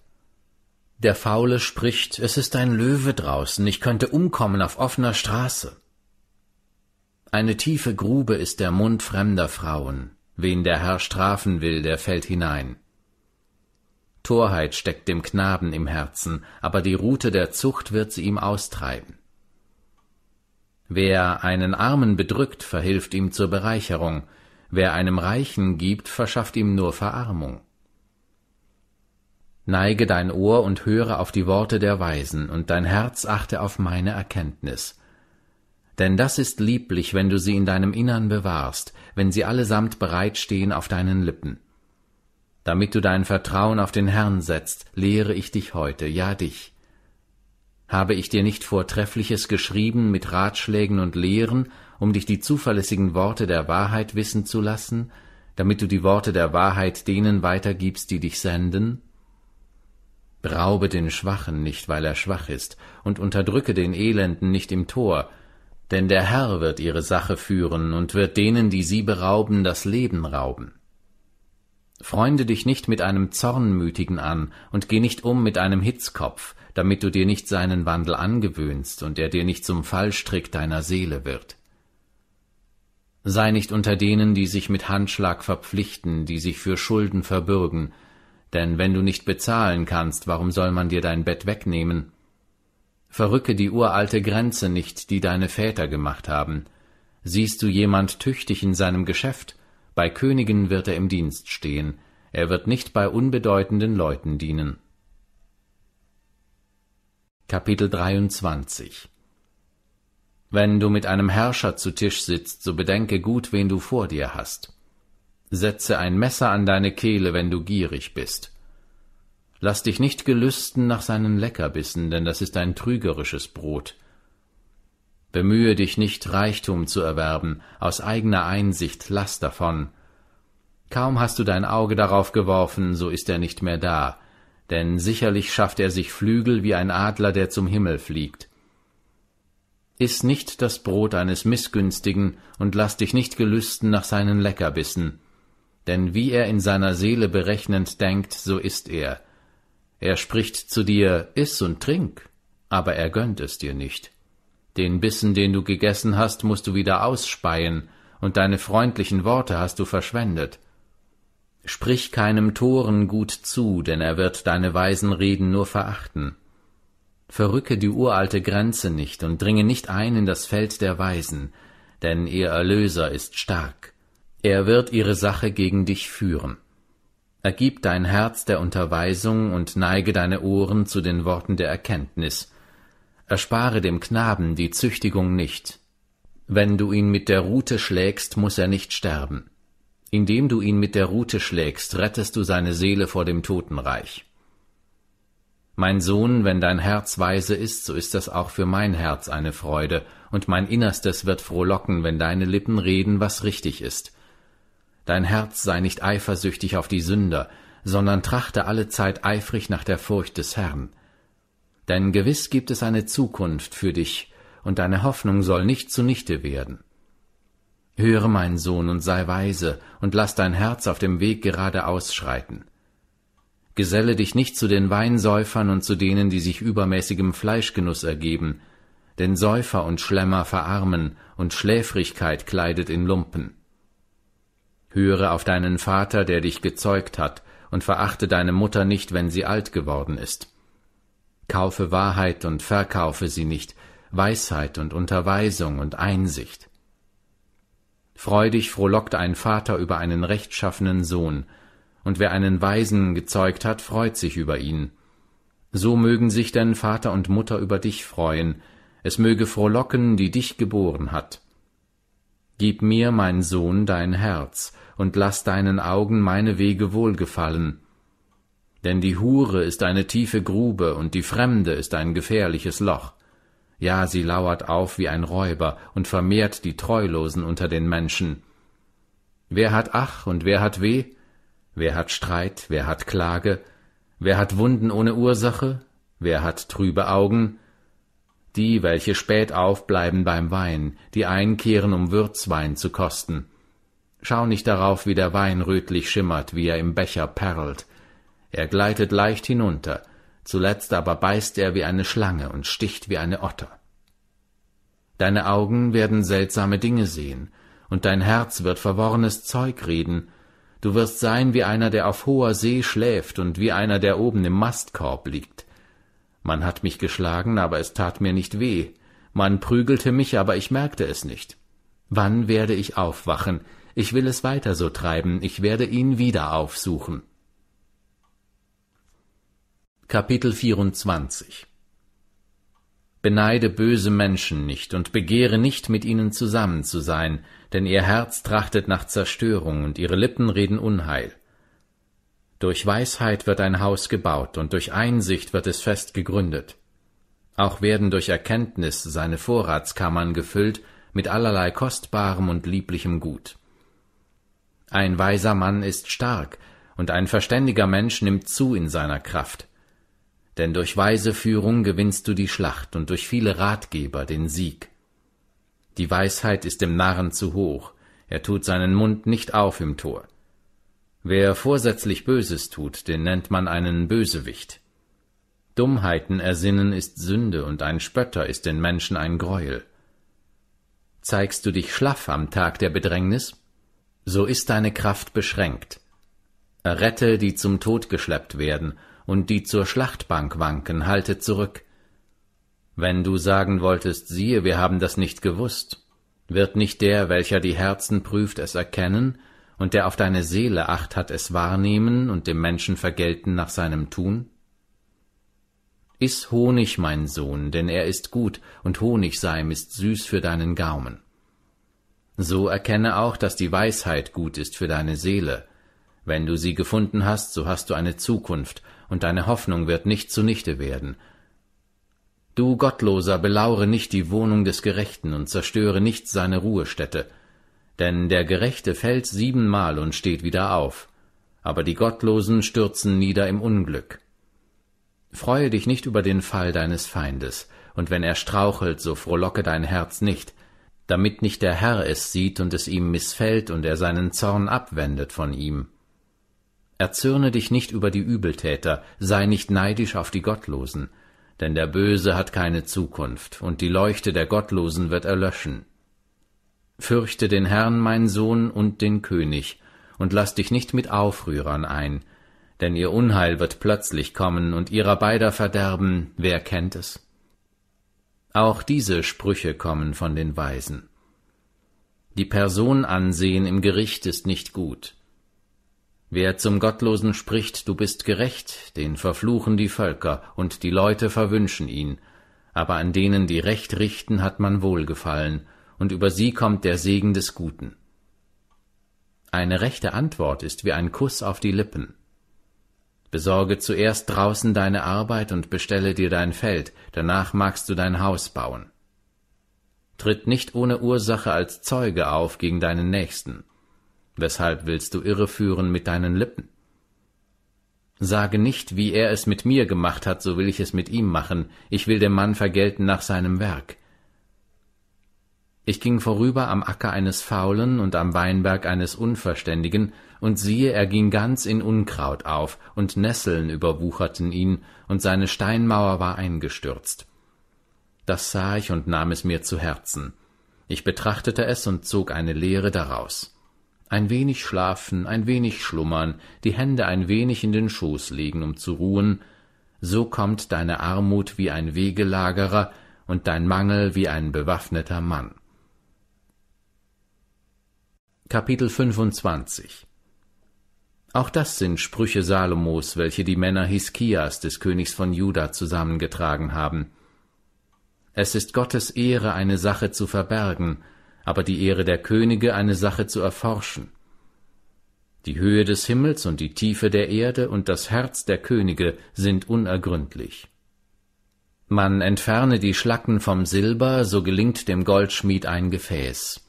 Der Faule spricht, es ist ein Löwe draußen, ich könnte umkommen auf offener Straße. Eine tiefe Grube ist der Mund fremder Frauen, Wen der Herr strafen will, der fällt hinein. Torheit steckt dem Knaben im Herzen, aber die Rute der Zucht wird sie ihm austreiben. Wer einen Armen bedrückt, verhilft ihm zur Bereicherung, wer einem Reichen gibt, verschafft ihm nur Verarmung. Neige dein Ohr und höre auf die Worte der Weisen, und dein Herz achte auf meine Erkenntnis. Denn das ist lieblich, wenn du sie in deinem Innern bewahrst, wenn sie allesamt bereitstehen auf deinen Lippen. Damit du dein Vertrauen auf den Herrn setzt, lehre ich dich heute, ja dich. Habe ich dir nicht Vortreffliches geschrieben mit Ratschlägen und Lehren, um dich die zuverlässigen Worte der Wahrheit wissen zu lassen, damit du die Worte der Wahrheit denen weitergibst, die dich senden? Raube den Schwachen nicht, weil er schwach ist, und unterdrücke den Elenden nicht im Tor, denn der Herr wird ihre Sache führen und wird denen, die sie berauben, das Leben rauben. Freunde dich nicht mit einem Zornmütigen an und geh nicht um mit einem Hitzkopf, damit du dir nicht seinen Wandel angewöhnst und er dir nicht zum Fallstrick deiner Seele wird. Sei nicht unter denen, die sich mit Handschlag verpflichten, die sich für Schulden verbürgen, denn wenn du nicht bezahlen kannst, warum soll man dir dein Bett wegnehmen Verrücke die uralte Grenze nicht, die deine Väter gemacht haben. Siehst du jemand tüchtig in seinem Geschäft, bei Königen wird er im Dienst stehen, er wird nicht bei unbedeutenden Leuten dienen. Kapitel 23 Wenn du mit einem Herrscher zu Tisch sitzt, so bedenke gut, wen du vor dir hast. Setze ein Messer an deine Kehle, wenn du gierig bist. Lass dich nicht gelüsten nach seinen Leckerbissen, denn das ist ein trügerisches Brot. Bemühe dich nicht, Reichtum zu erwerben, aus eigener Einsicht lass davon. Kaum hast du dein Auge darauf geworfen, so ist er nicht mehr da, denn sicherlich schafft er sich Flügel wie ein Adler, der zum Himmel fliegt. Iss nicht das Brot eines Missgünstigen und lass dich nicht gelüsten nach seinen Leckerbissen, denn wie er in seiner Seele berechnend denkt, so ist er, er spricht zu dir, iss und trink, aber er gönnt es dir nicht. Den Bissen, den du gegessen hast, musst du wieder ausspeien, und deine freundlichen Worte hast du verschwendet. Sprich keinem Toren gut zu, denn er wird deine weisen Reden nur verachten. Verrücke die uralte Grenze nicht und dringe nicht ein in das Feld der Weisen, denn ihr Erlöser ist stark. Er wird ihre Sache gegen dich führen. Ergib dein Herz der Unterweisung und neige deine Ohren zu den Worten der Erkenntnis. Erspare dem Knaben die Züchtigung nicht. Wenn du ihn mit der Rute schlägst, muß er nicht sterben. Indem du ihn mit der Rute schlägst, rettest du seine Seele vor dem Totenreich. Mein Sohn, wenn dein Herz weise ist, so ist das auch für mein Herz eine Freude, und mein Innerstes wird frohlocken, wenn deine Lippen reden, was richtig ist. Dein Herz sei nicht eifersüchtig auf die Sünder, sondern trachte allezeit eifrig nach der Furcht des Herrn. Denn gewiß gibt es eine Zukunft für dich, und deine Hoffnung soll nicht zunichte werden. Höre, mein Sohn, und sei weise, und lass dein Herz auf dem Weg gerade ausschreiten. Geselle dich nicht zu den Weinsäufern und zu denen, die sich übermäßigem Fleischgenuss ergeben, denn Säufer und Schlemmer verarmen, und Schläfrigkeit kleidet in Lumpen. Höre auf deinen Vater, der dich gezeugt hat, und verachte deine Mutter nicht, wenn sie alt geworden ist. Kaufe Wahrheit und verkaufe sie nicht, Weisheit und Unterweisung und Einsicht. Freudig frohlockt ein Vater über einen rechtschaffenen Sohn, und wer einen Weisen gezeugt hat, freut sich über ihn. So mögen sich denn Vater und Mutter über dich freuen, es möge frohlocken, die dich geboren hat. Gib mir, mein Sohn, dein Herz, und lass deinen Augen meine Wege wohlgefallen. Denn die Hure ist eine tiefe Grube, und die Fremde ist ein gefährliches Loch. Ja, sie lauert auf wie ein Räuber und vermehrt die Treulosen unter den Menschen. Wer hat Ach und wer hat Weh? Wer hat Streit, wer hat Klage? Wer hat Wunden ohne Ursache? Wer hat trübe Augen? die, welche spät aufbleiben beim Wein, die einkehren, um Würzwein zu kosten. Schau nicht darauf, wie der Wein rötlich schimmert, wie er im Becher perlt. Er gleitet leicht hinunter, zuletzt aber beißt er wie eine Schlange und sticht wie eine Otter. Deine Augen werden seltsame Dinge sehen, und dein Herz wird verworrenes Zeug reden, du wirst sein wie einer, der auf hoher See schläft und wie einer, der oben im Mastkorb liegt. Man hat mich geschlagen, aber es tat mir nicht weh. Man prügelte mich, aber ich merkte es nicht. Wann werde ich aufwachen? Ich will es weiter so treiben, ich werde ihn wieder aufsuchen. Kapitel 24 Beneide böse Menschen nicht und begehre nicht mit ihnen zusammen zu sein, denn ihr Herz trachtet nach Zerstörung und ihre Lippen reden Unheil. Durch Weisheit wird ein Haus gebaut und durch Einsicht wird es fest gegründet. Auch werden durch Erkenntnis seine Vorratskammern gefüllt mit allerlei kostbarem und lieblichem Gut. Ein weiser Mann ist stark, und ein verständiger Mensch nimmt zu in seiner Kraft. Denn durch weise Führung gewinnst du die Schlacht und durch viele Ratgeber den Sieg. Die Weisheit ist dem Narren zu hoch, er tut seinen Mund nicht auf im Tor. Wer vorsätzlich Böses tut, den nennt man einen Bösewicht. Dummheiten ersinnen ist Sünde, und ein Spötter ist den Menschen ein Greuel. Zeigst du dich schlaff am Tag der Bedrängnis? So ist deine Kraft beschränkt. Errette die zum Tod geschleppt werden, und die zur Schlachtbank wanken, halte zurück. Wenn du sagen wolltest, siehe, wir haben das nicht gewusst, wird nicht der, welcher die Herzen prüft, es erkennen, und der auf deine Seele acht hat, es wahrnehmen und dem Menschen vergelten nach seinem Tun? Iss Honig, mein Sohn, denn er ist gut, und Honigseim ist süß für deinen Gaumen. So erkenne auch, dass die Weisheit gut ist für deine Seele. Wenn du sie gefunden hast, so hast du eine Zukunft, und deine Hoffnung wird nicht zunichte werden. Du Gottloser, belaure nicht die Wohnung des Gerechten und zerstöre nicht seine Ruhestätte, denn der Gerechte fällt siebenmal und steht wieder auf, aber die Gottlosen stürzen nieder im Unglück. Freue dich nicht über den Fall deines Feindes, und wenn er strauchelt, so frohlocke dein Herz nicht, damit nicht der Herr es sieht und es ihm missfällt und er seinen Zorn abwendet von ihm. Erzürne dich nicht über die Übeltäter, sei nicht neidisch auf die Gottlosen, denn der Böse hat keine Zukunft, und die Leuchte der Gottlosen wird erlöschen. Fürchte den Herrn, mein Sohn, und den König, und lass dich nicht mit Aufrührern ein, denn ihr Unheil wird plötzlich kommen und ihrer beider Verderben, wer kennt es? Auch diese Sprüche kommen von den Weisen. Die Person ansehen im Gericht ist nicht gut. Wer zum Gottlosen spricht, du bist gerecht, den verfluchen die Völker, und die Leute verwünschen ihn, aber an denen, die Recht richten, hat man Wohlgefallen, und über sie kommt der Segen des Guten. Eine rechte Antwort ist wie ein Kuss auf die Lippen. Besorge zuerst draußen deine Arbeit und bestelle dir dein Feld, danach magst du dein Haus bauen. Tritt nicht ohne Ursache als Zeuge auf gegen deinen Nächsten. Weshalb willst du irreführen mit deinen Lippen? Sage nicht, wie er es mit mir gemacht hat, so will ich es mit ihm machen, ich will dem Mann vergelten nach seinem Werk. Ich ging vorüber am Acker eines Faulen und am Weinberg eines Unverständigen, und siehe, er ging ganz in Unkraut auf, und Nesseln überwucherten ihn, und seine Steinmauer war eingestürzt. Das sah ich und nahm es mir zu Herzen. Ich betrachtete es und zog eine Lehre daraus. Ein wenig schlafen, ein wenig schlummern, die Hände ein wenig in den Schoß legen, um zu ruhen, so kommt deine Armut wie ein Wegelagerer und dein Mangel wie ein bewaffneter Mann. Kapitel 25 Auch das sind Sprüche Salomos, welche die Männer Hiskias des Königs von Juda zusammengetragen haben. Es ist Gottes Ehre, eine Sache zu verbergen, aber die Ehre der Könige, eine Sache zu erforschen. Die Höhe des Himmels und die Tiefe der Erde und das Herz der Könige sind unergründlich. Man entferne die Schlacken vom Silber, so gelingt dem Goldschmied ein Gefäß.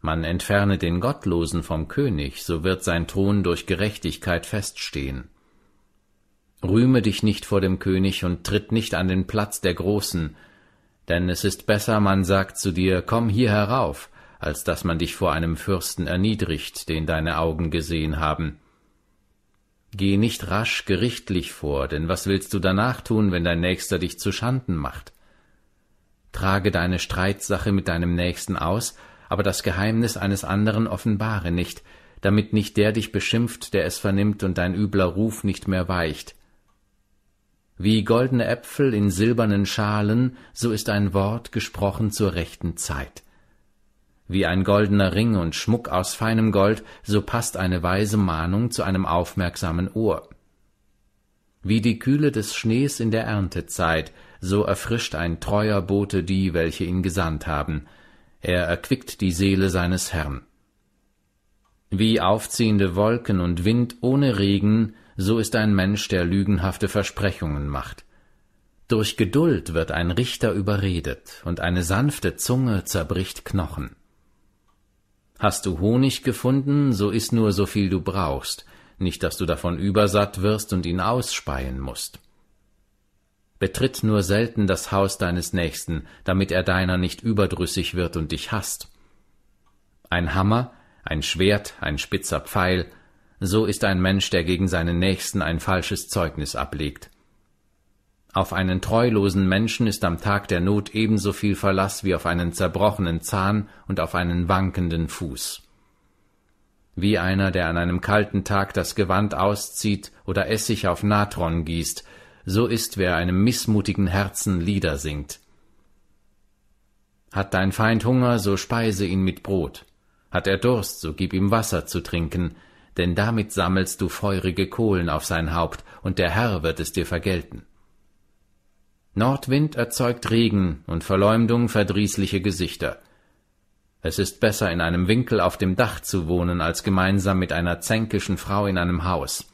Man entferne den Gottlosen vom König, so wird sein Thron durch Gerechtigkeit feststehen. Rühme dich nicht vor dem König und tritt nicht an den Platz der Großen, denn es ist besser, man sagt zu dir, komm hier herauf, als dass man dich vor einem Fürsten erniedrigt, den deine Augen gesehen haben. Geh nicht rasch gerichtlich vor, denn was willst du danach tun, wenn dein Nächster dich zu Schanden macht? Trage deine Streitsache mit deinem Nächsten aus aber das Geheimnis eines anderen offenbare nicht, damit nicht der dich beschimpft, der es vernimmt und dein übler Ruf nicht mehr weicht. Wie goldene Äpfel in silbernen Schalen, so ist ein Wort gesprochen zur rechten Zeit. Wie ein goldener Ring und Schmuck aus feinem Gold, so passt eine weise Mahnung zu einem aufmerksamen Ohr. Wie die Kühle des Schnees in der Erntezeit, so erfrischt ein treuer Bote die, welche ihn gesandt haben er erquickt die Seele seines Herrn. Wie aufziehende Wolken und Wind ohne Regen, so ist ein Mensch, der lügenhafte Versprechungen macht. Durch Geduld wird ein Richter überredet, und eine sanfte Zunge zerbricht Knochen. Hast du Honig gefunden, so iss nur so viel du brauchst, nicht dass du davon übersatt wirst und ihn ausspeien mußt. Betritt nur selten das Haus deines Nächsten, damit er deiner nicht überdrüssig wird und dich hasst. Ein Hammer, ein Schwert, ein spitzer Pfeil, so ist ein Mensch, der gegen seinen Nächsten ein falsches Zeugnis ablegt. Auf einen treulosen Menschen ist am Tag der Not ebenso viel Verlass wie auf einen zerbrochenen Zahn und auf einen wankenden Fuß. Wie einer, der an einem kalten Tag das Gewand auszieht oder Essig auf Natron gießt, so ist, wer einem mißmutigen Herzen Lieder singt. Hat dein Feind Hunger, so speise ihn mit Brot. Hat er Durst, so gib ihm Wasser zu trinken, denn damit sammelst du feurige Kohlen auf sein Haupt, und der Herr wird es dir vergelten. Nordwind erzeugt Regen und Verleumdung verdrießliche Gesichter. Es ist besser, in einem Winkel auf dem Dach zu wohnen, als gemeinsam mit einer zänkischen Frau in einem Haus.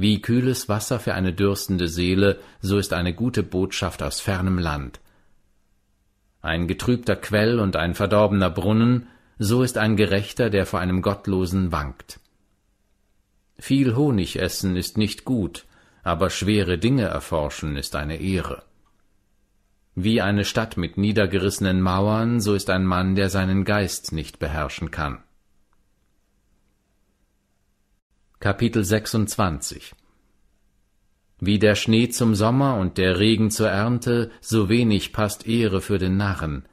Wie kühles Wasser für eine dürstende Seele, so ist eine gute Botschaft aus fernem Land. Ein getrübter Quell und ein verdorbener Brunnen, so ist ein Gerechter, der vor einem Gottlosen wankt. Viel Honig essen ist nicht gut, aber schwere Dinge erforschen ist eine Ehre. Wie eine Stadt mit niedergerissenen Mauern, so ist ein Mann, der seinen Geist nicht beherrschen kann. Kapitel 26 Wie der Schnee zum Sommer und der Regen zur Ernte, so wenig passt Ehre für den Narren.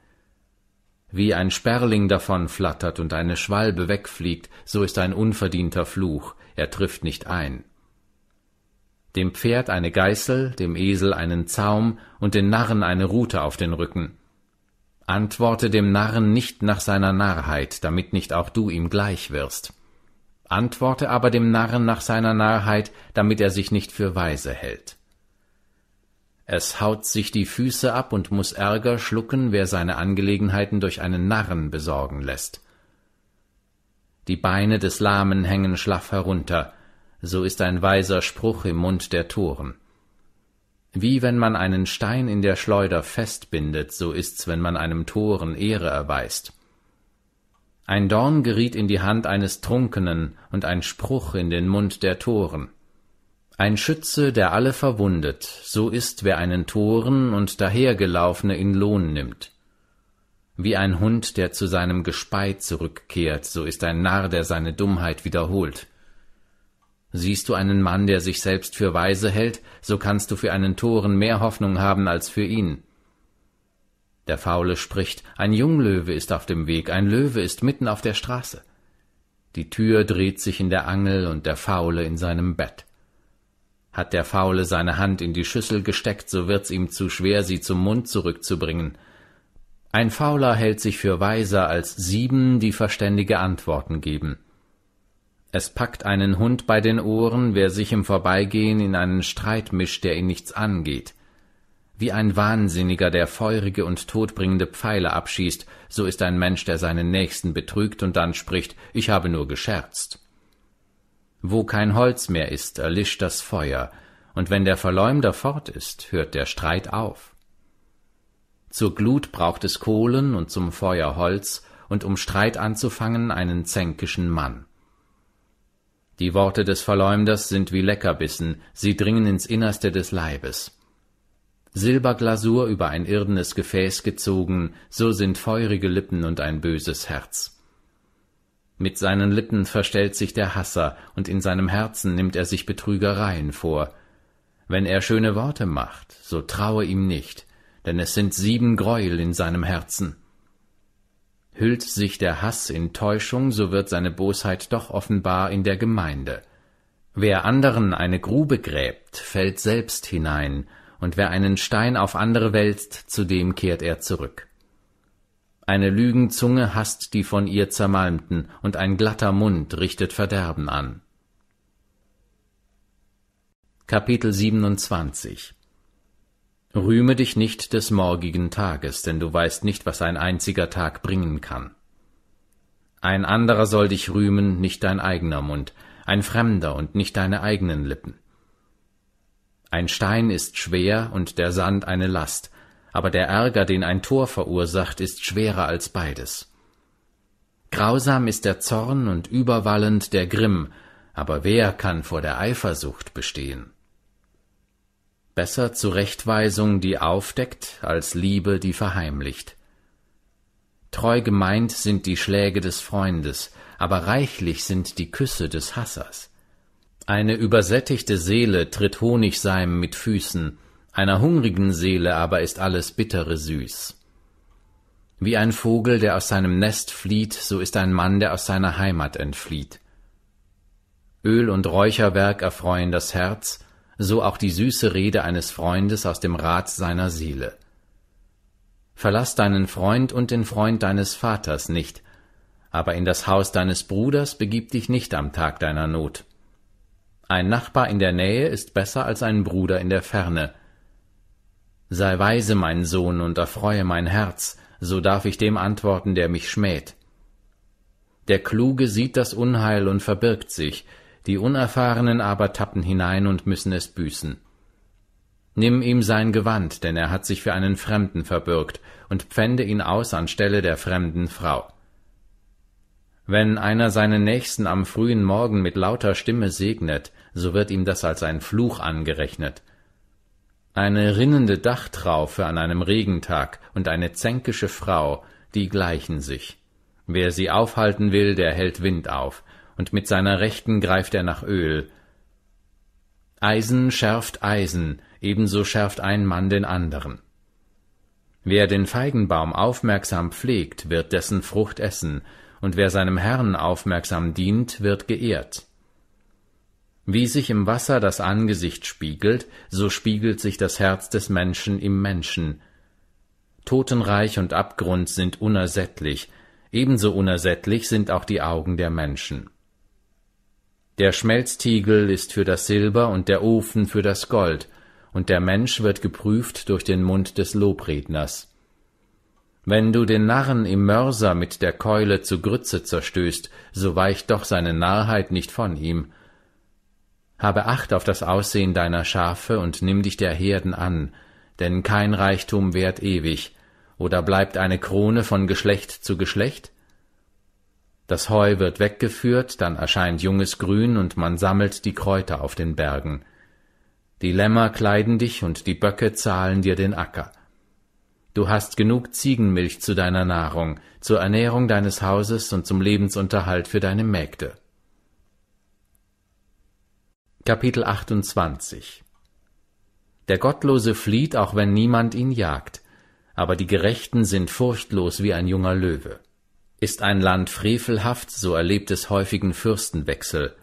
Wie ein Sperling davonflattert und eine Schwalbe wegfliegt, so ist ein unverdienter Fluch, er trifft nicht ein. Dem Pferd eine Geißel, dem Esel einen Zaum und den Narren eine Rute auf den Rücken. Antworte dem Narren nicht nach seiner Narrheit, damit nicht auch du ihm gleich wirst antworte aber dem Narren nach seiner Narrheit, damit er sich nicht für weise hält. Es haut sich die Füße ab und muß Ärger schlucken, wer seine Angelegenheiten durch einen Narren besorgen lässt. Die Beine des Lahmen hängen schlaff herunter, so ist ein weiser Spruch im Mund der Toren. Wie wenn man einen Stein in der Schleuder festbindet, so ist's, wenn man einem Toren Ehre erweist. Ein Dorn geriet in die Hand eines Trunkenen und ein Spruch in den Mund der Toren. Ein Schütze, der alle verwundet, so ist, wer einen Toren und dahergelaufene in Lohn nimmt. Wie ein Hund, der zu seinem Gespei zurückkehrt, so ist ein Narr, der seine Dummheit wiederholt. Siehst du einen Mann, der sich selbst für weise hält, so kannst du für einen Toren mehr Hoffnung haben als für ihn. Der Faule spricht, ein Junglöwe ist auf dem Weg, ein Löwe ist mitten auf der Straße. Die Tür dreht sich in der Angel und der Faule in seinem Bett. Hat der Faule seine Hand in die Schüssel gesteckt, so wird's ihm zu schwer, sie zum Mund zurückzubringen. Ein Fauler hält sich für weiser als sieben, die verständige Antworten geben. Es packt einen Hund bei den Ohren, wer sich im Vorbeigehen in einen Streit mischt, der ihn nichts angeht. Wie ein Wahnsinniger, der feurige und todbringende Pfeile abschießt, so ist ein Mensch, der seinen Nächsten betrügt und dann spricht, ich habe nur gescherzt. Wo kein Holz mehr ist, erlischt das Feuer, und wenn der Verleumder fort ist, hört der Streit auf. Zur Glut braucht es Kohlen und zum Feuer Holz, und um Streit anzufangen einen zänkischen Mann. Die Worte des Verleumders sind wie Leckerbissen, sie dringen ins Innerste des Leibes. Silberglasur über ein irdenes Gefäß gezogen, so sind feurige Lippen und ein böses Herz. Mit seinen Lippen verstellt sich der Hasser, und in seinem Herzen nimmt er sich Betrügereien vor. Wenn er schöne Worte macht, so traue ihm nicht, denn es sind sieben Greuel in seinem Herzen. Hüllt sich der Hass in Täuschung, so wird seine Bosheit doch offenbar in der Gemeinde. Wer anderen eine Grube gräbt, fällt selbst hinein, und wer einen Stein auf andere wälzt, zu dem kehrt er zurück. Eine Lügenzunge hasst die von ihr Zermalmten, und ein glatter Mund richtet Verderben an. Kapitel 27 Rühme dich nicht des morgigen Tages, denn du weißt nicht, was ein einziger Tag bringen kann. Ein anderer soll dich rühmen, nicht dein eigener Mund, ein Fremder und nicht deine eigenen Lippen. Ein Stein ist schwer und der Sand eine Last, aber der Ärger, den ein Tor verursacht, ist schwerer als beides. Grausam ist der Zorn und überwallend der Grimm, aber wer kann vor der Eifersucht bestehen? Besser Zurechtweisung, die aufdeckt, als Liebe, die verheimlicht. Treu gemeint sind die Schläge des Freundes, aber reichlich sind die Küsse des Hassers. Eine übersättigte Seele tritt Honigseim mit Füßen, einer hungrigen Seele aber ist alles Bittere süß. Wie ein Vogel, der aus seinem Nest flieht, so ist ein Mann, der aus seiner Heimat entflieht. Öl und Räucherwerk erfreuen das Herz, so auch die süße Rede eines Freundes aus dem Rat seiner Seele. Verlass deinen Freund und den Freund deines Vaters nicht, aber in das Haus deines Bruders begib dich nicht am Tag deiner Not. Ein Nachbar in der Nähe ist besser als ein Bruder in der Ferne. Sei weise, mein Sohn, und erfreue mein Herz, so darf ich dem antworten, der mich schmäht. Der Kluge sieht das Unheil und verbirgt sich, die Unerfahrenen aber tappen hinein und müssen es büßen. Nimm ihm sein Gewand, denn er hat sich für einen Fremden verbürgt, und pfände ihn aus an Stelle der fremden Frau. Wenn einer seinen Nächsten am frühen Morgen mit lauter Stimme segnet, so wird ihm das als ein Fluch angerechnet. Eine rinnende Dachtraufe an einem Regentag und eine zänkische Frau, die gleichen sich. Wer sie aufhalten will, der hält Wind auf, und mit seiner Rechten greift er nach Öl. Eisen schärft Eisen, ebenso schärft ein Mann den anderen. Wer den Feigenbaum aufmerksam pflegt, wird dessen Frucht essen, und wer seinem Herrn aufmerksam dient, wird geehrt. Wie sich im Wasser das Angesicht spiegelt, so spiegelt sich das Herz des Menschen im Menschen. Totenreich und Abgrund sind unersättlich, ebenso unersättlich sind auch die Augen der Menschen. Der Schmelztiegel ist für das Silber und der Ofen für das Gold, und der Mensch wird geprüft durch den Mund des Lobredners. Wenn du den Narren im Mörser mit der Keule zu Grütze zerstößt, so weicht doch seine Narrheit nicht von ihm. Habe Acht auf das Aussehen deiner Schafe und nimm dich der Herden an, denn kein Reichtum währt ewig, oder bleibt eine Krone von Geschlecht zu Geschlecht? Das Heu wird weggeführt, dann erscheint junges Grün und man sammelt die Kräuter auf den Bergen. Die Lämmer kleiden dich und die Böcke zahlen dir den Acker. Du hast genug Ziegenmilch zu deiner Nahrung, zur Ernährung deines Hauses und zum Lebensunterhalt für deine Mägde. Kapitel 28 Der Gottlose flieht, auch wenn niemand ihn jagt, aber die Gerechten sind furchtlos wie ein junger Löwe. Ist ein Land frevelhaft, so erlebt es häufigen Fürstenwechsel,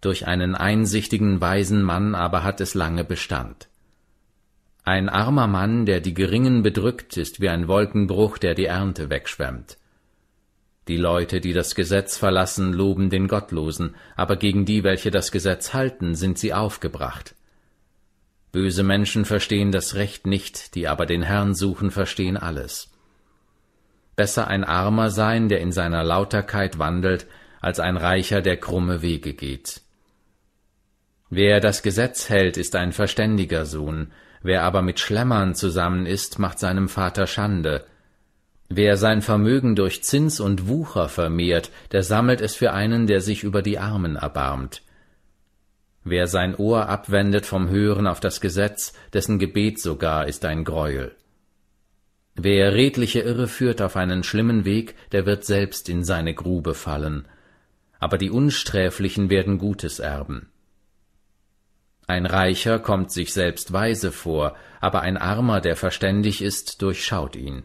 durch einen einsichtigen, weisen Mann aber hat es lange Bestand. Ein armer Mann, der die Geringen bedrückt, ist wie ein Wolkenbruch, der die Ernte wegschwemmt. Die Leute, die das Gesetz verlassen, loben den Gottlosen, aber gegen die, welche das Gesetz halten, sind sie aufgebracht. Böse Menschen verstehen das Recht nicht, die aber den Herrn suchen, verstehen alles. Besser ein Armer sein, der in seiner Lauterkeit wandelt, als ein Reicher, der krumme Wege geht. Wer das Gesetz hält, ist ein verständiger Sohn, Wer aber mit Schlemmern zusammen ist, macht seinem Vater Schande. Wer sein Vermögen durch Zins und Wucher vermehrt, der sammelt es für einen, der sich über die Armen erbarmt. Wer sein Ohr abwendet vom Hören auf das Gesetz, dessen Gebet sogar ist ein Greuel. Wer redliche Irre führt auf einen schlimmen Weg, der wird selbst in seine Grube fallen. Aber die Unsträflichen werden Gutes erben. Ein Reicher kommt sich selbst weise vor, aber ein Armer, der verständig ist, durchschaut ihn.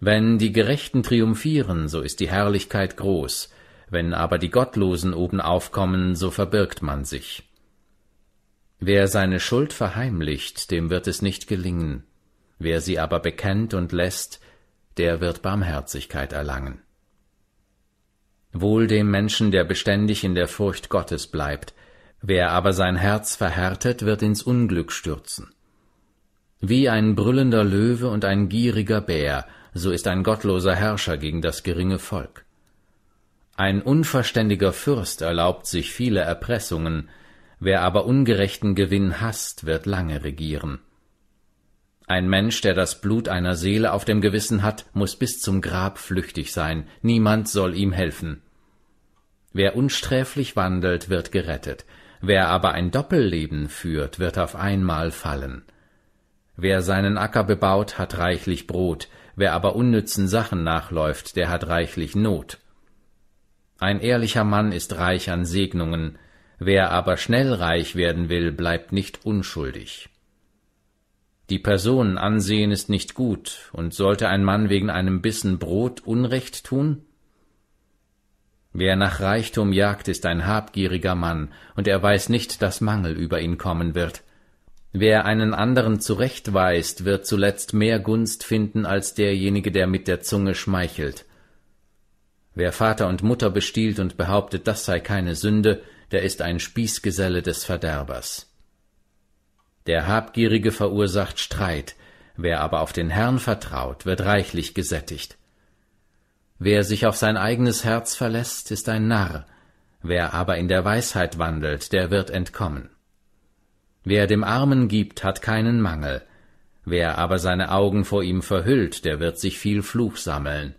Wenn die Gerechten triumphieren, so ist die Herrlichkeit groß, wenn aber die Gottlosen oben aufkommen, so verbirgt man sich. Wer seine Schuld verheimlicht, dem wird es nicht gelingen, wer sie aber bekennt und lässt, der wird Barmherzigkeit erlangen. Wohl dem Menschen, der beständig in der Furcht Gottes bleibt, Wer aber sein Herz verhärtet, wird ins Unglück stürzen. Wie ein brüllender Löwe und ein gieriger Bär, so ist ein gottloser Herrscher gegen das geringe Volk. Ein unverständiger Fürst erlaubt sich viele Erpressungen, wer aber ungerechten Gewinn hasst, wird lange regieren. Ein Mensch, der das Blut einer Seele auf dem Gewissen hat, muß bis zum Grab flüchtig sein, niemand soll ihm helfen. Wer unsträflich wandelt, wird gerettet, Wer aber ein Doppelleben führt, wird auf einmal fallen. Wer seinen Acker bebaut, hat reichlich Brot, wer aber unnützen Sachen nachläuft, der hat reichlich Not. Ein ehrlicher Mann ist reich an Segnungen, wer aber schnell reich werden will, bleibt nicht unschuldig. Die Person ansehen ist nicht gut, und sollte ein Mann wegen einem Bissen Brot Unrecht tun? Wer nach Reichtum jagt, ist ein habgieriger Mann, und er weiß nicht, dass Mangel über ihn kommen wird. Wer einen anderen zurechtweist, wird zuletzt mehr Gunst finden als derjenige, der mit der Zunge schmeichelt. Wer Vater und Mutter bestiehlt und behauptet, das sei keine Sünde, der ist ein Spießgeselle des Verderbers. Der Habgierige verursacht Streit, wer aber auf den Herrn vertraut, wird reichlich gesättigt. Wer sich auf sein eigenes Herz verlässt, ist ein Narr, wer aber in der Weisheit wandelt, der wird entkommen. Wer dem Armen gibt, hat keinen Mangel, wer aber seine Augen vor ihm verhüllt, der wird sich viel Fluch sammeln.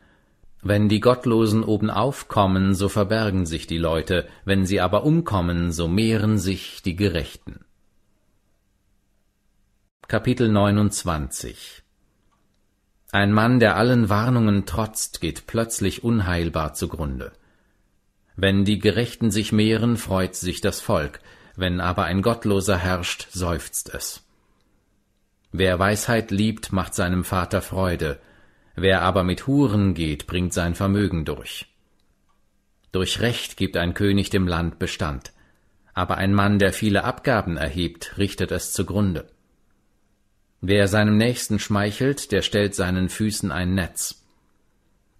Wenn die Gottlosen obenauf kommen, so verbergen sich die Leute, wenn sie aber umkommen, so mehren sich die Gerechten. Kapitel 29 ein Mann, der allen Warnungen trotzt, geht plötzlich unheilbar zugrunde. Wenn die Gerechten sich mehren, freut sich das Volk, wenn aber ein Gottloser herrscht, seufzt es. Wer Weisheit liebt, macht seinem Vater Freude, wer aber mit Huren geht, bringt sein Vermögen durch. Durch Recht gibt ein König dem Land Bestand, aber ein Mann, der viele Abgaben erhebt, richtet es zugrunde. Wer seinem Nächsten schmeichelt, der stellt seinen Füßen ein Netz.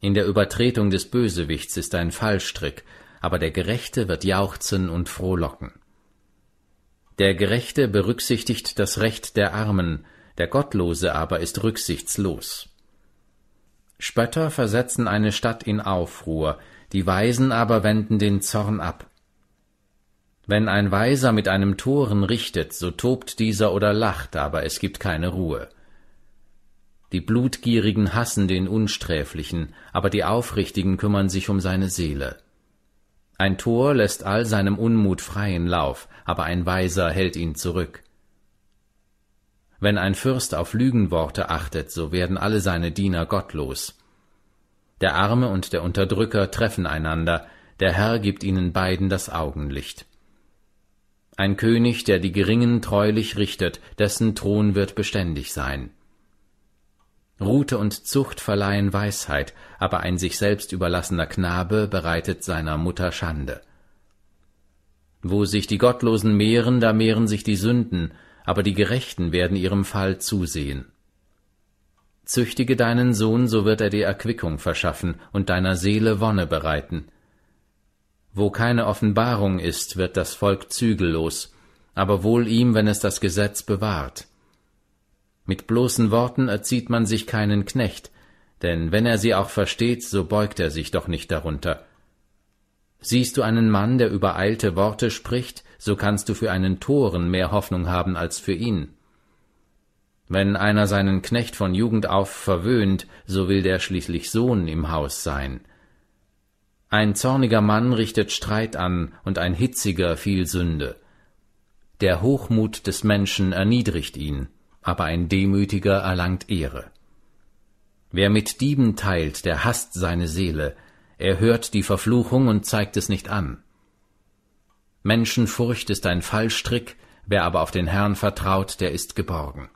In der Übertretung des Bösewichts ist ein Fallstrick, aber der Gerechte wird jauchzen und frohlocken. Der Gerechte berücksichtigt das Recht der Armen, der Gottlose aber ist rücksichtslos. Spötter versetzen eine Stadt in Aufruhr, die Weisen aber wenden den Zorn ab. Wenn ein Weiser mit einem Toren richtet, so tobt dieser oder lacht, aber es gibt keine Ruhe. Die Blutgierigen hassen den Unsträflichen, aber die Aufrichtigen kümmern sich um seine Seele. Ein Tor lässt all seinem Unmut freien Lauf, aber ein Weiser hält ihn zurück. Wenn ein Fürst auf Lügenworte achtet, so werden alle seine Diener gottlos. Der Arme und der Unterdrücker treffen einander, der Herr gibt ihnen beiden das Augenlicht ein König, der die Geringen treulich richtet, dessen Thron wird beständig sein. Rute und Zucht verleihen Weisheit, aber ein sich selbst überlassener Knabe bereitet seiner Mutter Schande. Wo sich die Gottlosen mehren, da mehren sich die Sünden, aber die Gerechten werden ihrem Fall zusehen. Züchtige deinen Sohn, so wird er dir Erquickung verschaffen und deiner Seele Wonne bereiten. Wo keine Offenbarung ist, wird das Volk zügellos, aber wohl ihm, wenn es das Gesetz bewahrt. Mit bloßen Worten erzieht man sich keinen Knecht, denn wenn er sie auch versteht, so beugt er sich doch nicht darunter. Siehst du einen Mann, der übereilte Worte spricht, so kannst du für einen Toren mehr Hoffnung haben als für ihn. Wenn einer seinen Knecht von Jugend auf verwöhnt, so will der schließlich Sohn im Haus sein. Ein zorniger Mann richtet Streit an, und ein Hitziger viel Sünde. Der Hochmut des Menschen erniedrigt ihn, aber ein Demütiger erlangt Ehre. Wer mit Dieben teilt, der hasst seine Seele, er hört die Verfluchung und zeigt es nicht an. Menschenfurcht ist ein Fallstrick, wer aber auf den Herrn vertraut, der ist geborgen.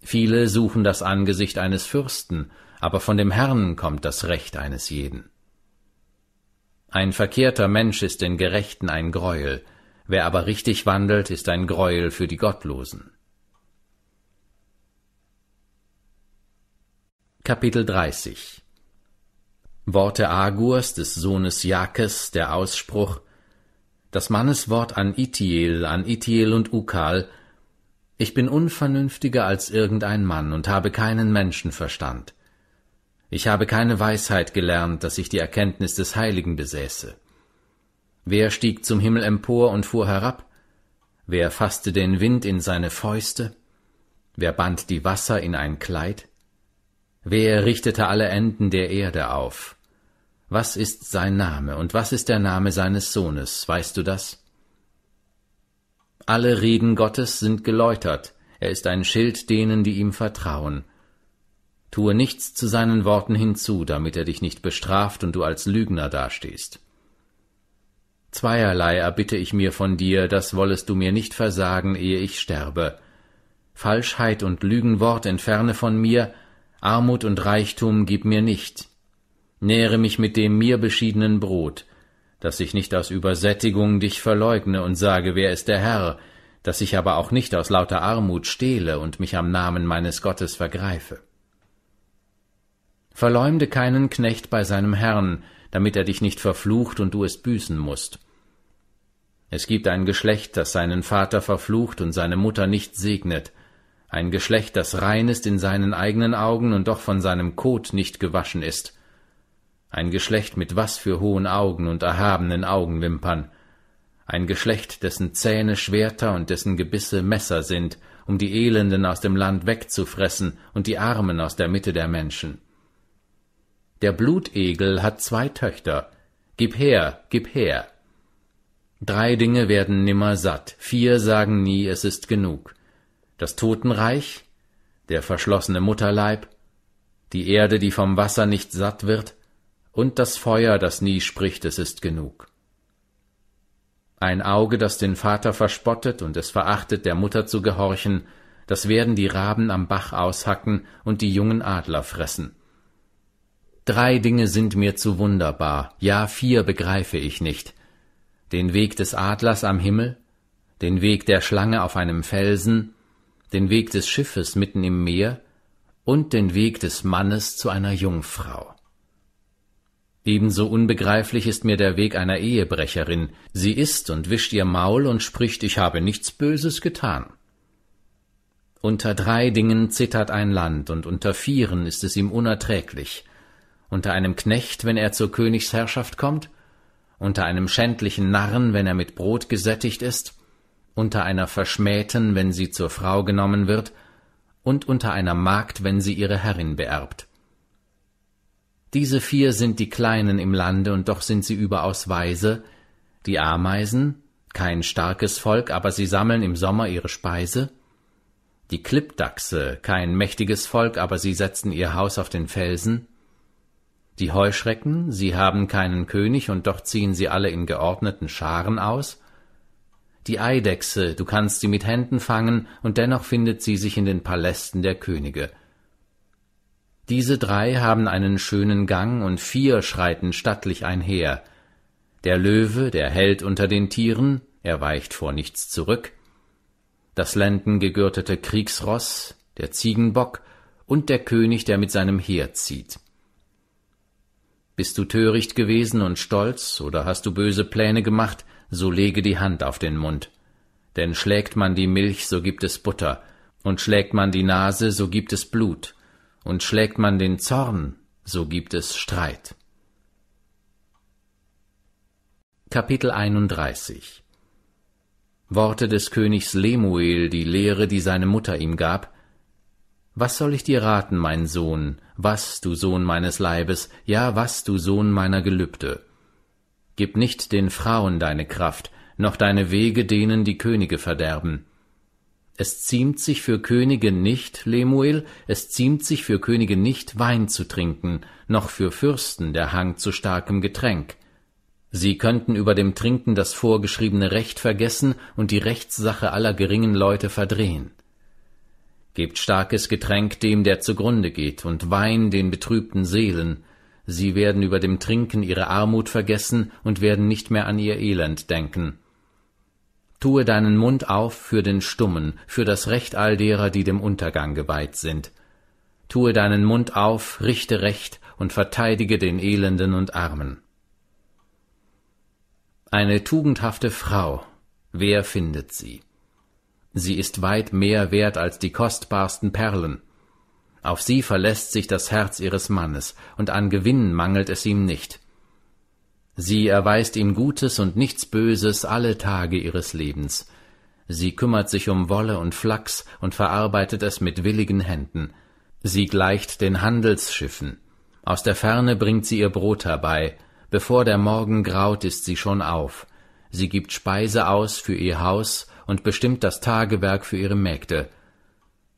Viele suchen das Angesicht eines Fürsten, aber von dem Herrn kommt das Recht eines jeden. Ein verkehrter Mensch ist den Gerechten ein Greuel, wer aber richtig wandelt, ist ein Greuel für die Gottlosen. Kapitel 30 Worte Agurs des Sohnes Jakes, der Ausspruch Das Manneswort an Itiel, an Itiel und Ukal Ich bin unvernünftiger als irgendein Mann und habe keinen Menschenverstand. Ich habe keine Weisheit gelernt, dass ich die Erkenntnis des Heiligen besäße. Wer stieg zum Himmel empor und fuhr herab? Wer fasste den Wind in seine Fäuste? Wer band die Wasser in ein Kleid? Wer richtete alle Enden der Erde auf? Was ist sein Name und was ist der Name seines Sohnes, weißt du das? Alle Reden Gottes sind geläutert, er ist ein Schild denen, die ihm vertrauen. Tue nichts zu seinen Worten hinzu, damit er dich nicht bestraft und du als Lügner dastehst. Zweierlei erbitte ich mir von dir, das wollest du mir nicht versagen, ehe ich sterbe. Falschheit und Lügenwort entferne von mir, Armut und Reichtum gib mir nicht. Nähre mich mit dem mir beschiedenen Brot, dass ich nicht aus Übersättigung dich verleugne und sage, wer ist der Herr, dass ich aber auch nicht aus lauter Armut stehle und mich am Namen meines Gottes vergreife. Verleumde keinen Knecht bei seinem Herrn, damit er dich nicht verflucht und du es büßen mußt. Es gibt ein Geschlecht, das seinen Vater verflucht und seine Mutter nicht segnet, ein Geschlecht, das rein ist in seinen eigenen Augen und doch von seinem Kot nicht gewaschen ist, ein Geschlecht mit was für hohen Augen und erhabenen Augenwimpern, ein Geschlecht, dessen Zähne Schwerter und dessen Gebisse Messer sind, um die Elenden aus dem Land wegzufressen und die Armen aus der Mitte der Menschen. Der Blutegel hat zwei Töchter. Gib her, gib her. Drei Dinge werden nimmer satt, vier sagen nie, es ist genug. Das Totenreich, der verschlossene Mutterleib, die Erde, die vom Wasser nicht satt wird, und das Feuer, das nie spricht, es ist genug. Ein Auge, das den Vater verspottet und es verachtet, der Mutter zu gehorchen, das werden die Raben am Bach aushacken und die jungen Adler fressen. Drei Dinge sind mir zu wunderbar, ja vier begreife ich nicht. Den Weg des Adlers am Himmel, den Weg der Schlange auf einem Felsen, den Weg des Schiffes mitten im Meer und den Weg des Mannes zu einer Jungfrau. Ebenso unbegreiflich ist mir der Weg einer Ehebrecherin. Sie isst und wischt ihr Maul und spricht, ich habe nichts Böses getan. Unter drei Dingen zittert ein Land, und unter vieren ist es ihm unerträglich unter einem Knecht, wenn er zur Königsherrschaft kommt, unter einem schändlichen Narren, wenn er mit Brot gesättigt ist, unter einer Verschmähten, wenn sie zur Frau genommen wird, und unter einer Magd, wenn sie ihre Herrin beerbt. Diese vier sind die Kleinen im Lande, und doch sind sie überaus weise, die Ameisen, kein starkes Volk, aber sie sammeln im Sommer ihre Speise, die Klippdachse, kein mächtiges Volk, aber sie setzen ihr Haus auf den Felsen, die Heuschrecken, sie haben keinen König, und doch ziehen sie alle in geordneten Scharen aus? Die Eidechse, du kannst sie mit Händen fangen, und dennoch findet sie sich in den Palästen der Könige. Diese drei haben einen schönen Gang, und vier schreiten stattlich einher. Der Löwe, der Held unter den Tieren, er weicht vor nichts zurück. Das lendengegürtete Kriegsross, der Ziegenbock und der König, der mit seinem Heer zieht. Bist du töricht gewesen und stolz, oder hast du böse Pläne gemacht, so lege die Hand auf den Mund. Denn schlägt man die Milch, so gibt es Butter, und schlägt man die Nase, so gibt es Blut, und schlägt man den Zorn, so gibt es Streit. Kapitel 31 Worte des Königs Lemuel, die Lehre, die seine Mutter ihm gab, was soll ich dir raten, mein Sohn, was, du Sohn meines Leibes, ja, was, du Sohn meiner Gelübde? Gib nicht den Frauen deine Kraft, noch deine Wege denen, die Könige verderben. Es ziemt sich für Könige nicht, Lemuel, es ziemt sich für Könige nicht, Wein zu trinken, noch für Fürsten der Hang zu starkem Getränk. Sie könnten über dem Trinken das vorgeschriebene Recht vergessen und die Rechtssache aller geringen Leute verdrehen. Gebt starkes Getränk dem, der zugrunde geht, und Wein den betrübten Seelen. Sie werden über dem Trinken ihre Armut vergessen und werden nicht mehr an ihr Elend denken. Tue deinen Mund auf für den Stummen, für das Recht all derer, die dem Untergang geweiht sind. Tue deinen Mund auf, richte Recht und verteidige den Elenden und Armen. Eine tugendhafte Frau, wer findet sie? Sie ist weit mehr wert als die kostbarsten Perlen. Auf sie verlässt sich das Herz ihres Mannes, und an Gewinn mangelt es ihm nicht. Sie erweist ihm Gutes und nichts Böses alle Tage ihres Lebens. Sie kümmert sich um Wolle und Flachs und verarbeitet es mit willigen Händen. Sie gleicht den Handelsschiffen. Aus der Ferne bringt sie ihr Brot herbei. Bevor der Morgen graut, ist sie schon auf. Sie gibt Speise aus für ihr Haus und bestimmt das Tagewerk für ihre Mägde.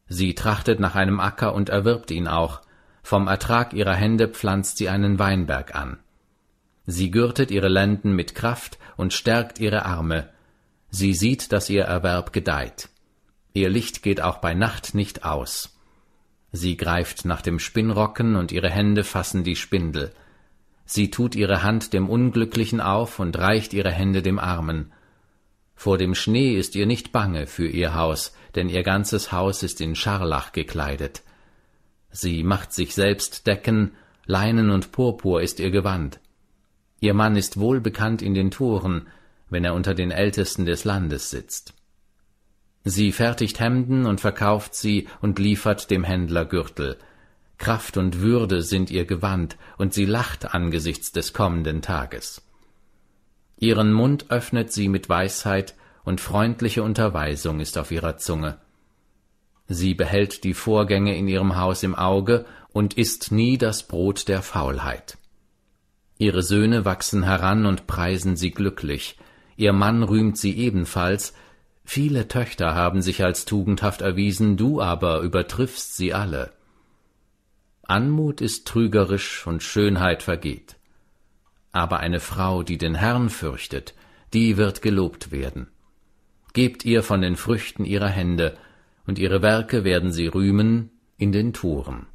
Sie trachtet nach einem Acker und erwirbt ihn auch, vom Ertrag ihrer Hände pflanzt sie einen Weinberg an. Sie gürtet ihre Lenden mit Kraft und stärkt ihre Arme, sie sieht, dass ihr Erwerb gedeiht. Ihr Licht geht auch bei Nacht nicht aus. Sie greift nach dem Spinnrocken und ihre Hände fassen die Spindel. Sie tut ihre Hand dem Unglücklichen auf und reicht ihre Hände dem Armen. Vor dem Schnee ist ihr nicht bange für ihr Haus, denn ihr ganzes Haus ist in Scharlach gekleidet. Sie macht sich selbst Decken, Leinen und Purpur ist ihr Gewand. Ihr Mann ist wohlbekannt in den Toren, wenn er unter den Ältesten des Landes sitzt. Sie fertigt Hemden und verkauft sie und liefert dem Händler Gürtel. Kraft und Würde sind ihr Gewand, und sie lacht angesichts des kommenden Tages. Ihren Mund öffnet sie mit Weisheit, und freundliche Unterweisung ist auf ihrer Zunge. Sie behält die Vorgänge in ihrem Haus im Auge und isst nie das Brot der Faulheit. Ihre Söhne wachsen heran und preisen sie glücklich, ihr Mann rühmt sie ebenfalls, viele Töchter haben sich als tugendhaft erwiesen, du aber übertriffst sie alle. Anmut ist trügerisch und Schönheit vergeht aber eine Frau, die den Herrn fürchtet, die wird gelobt werden. Gebt ihr von den Früchten ihrer Hände, und ihre Werke werden sie rühmen in den Toren.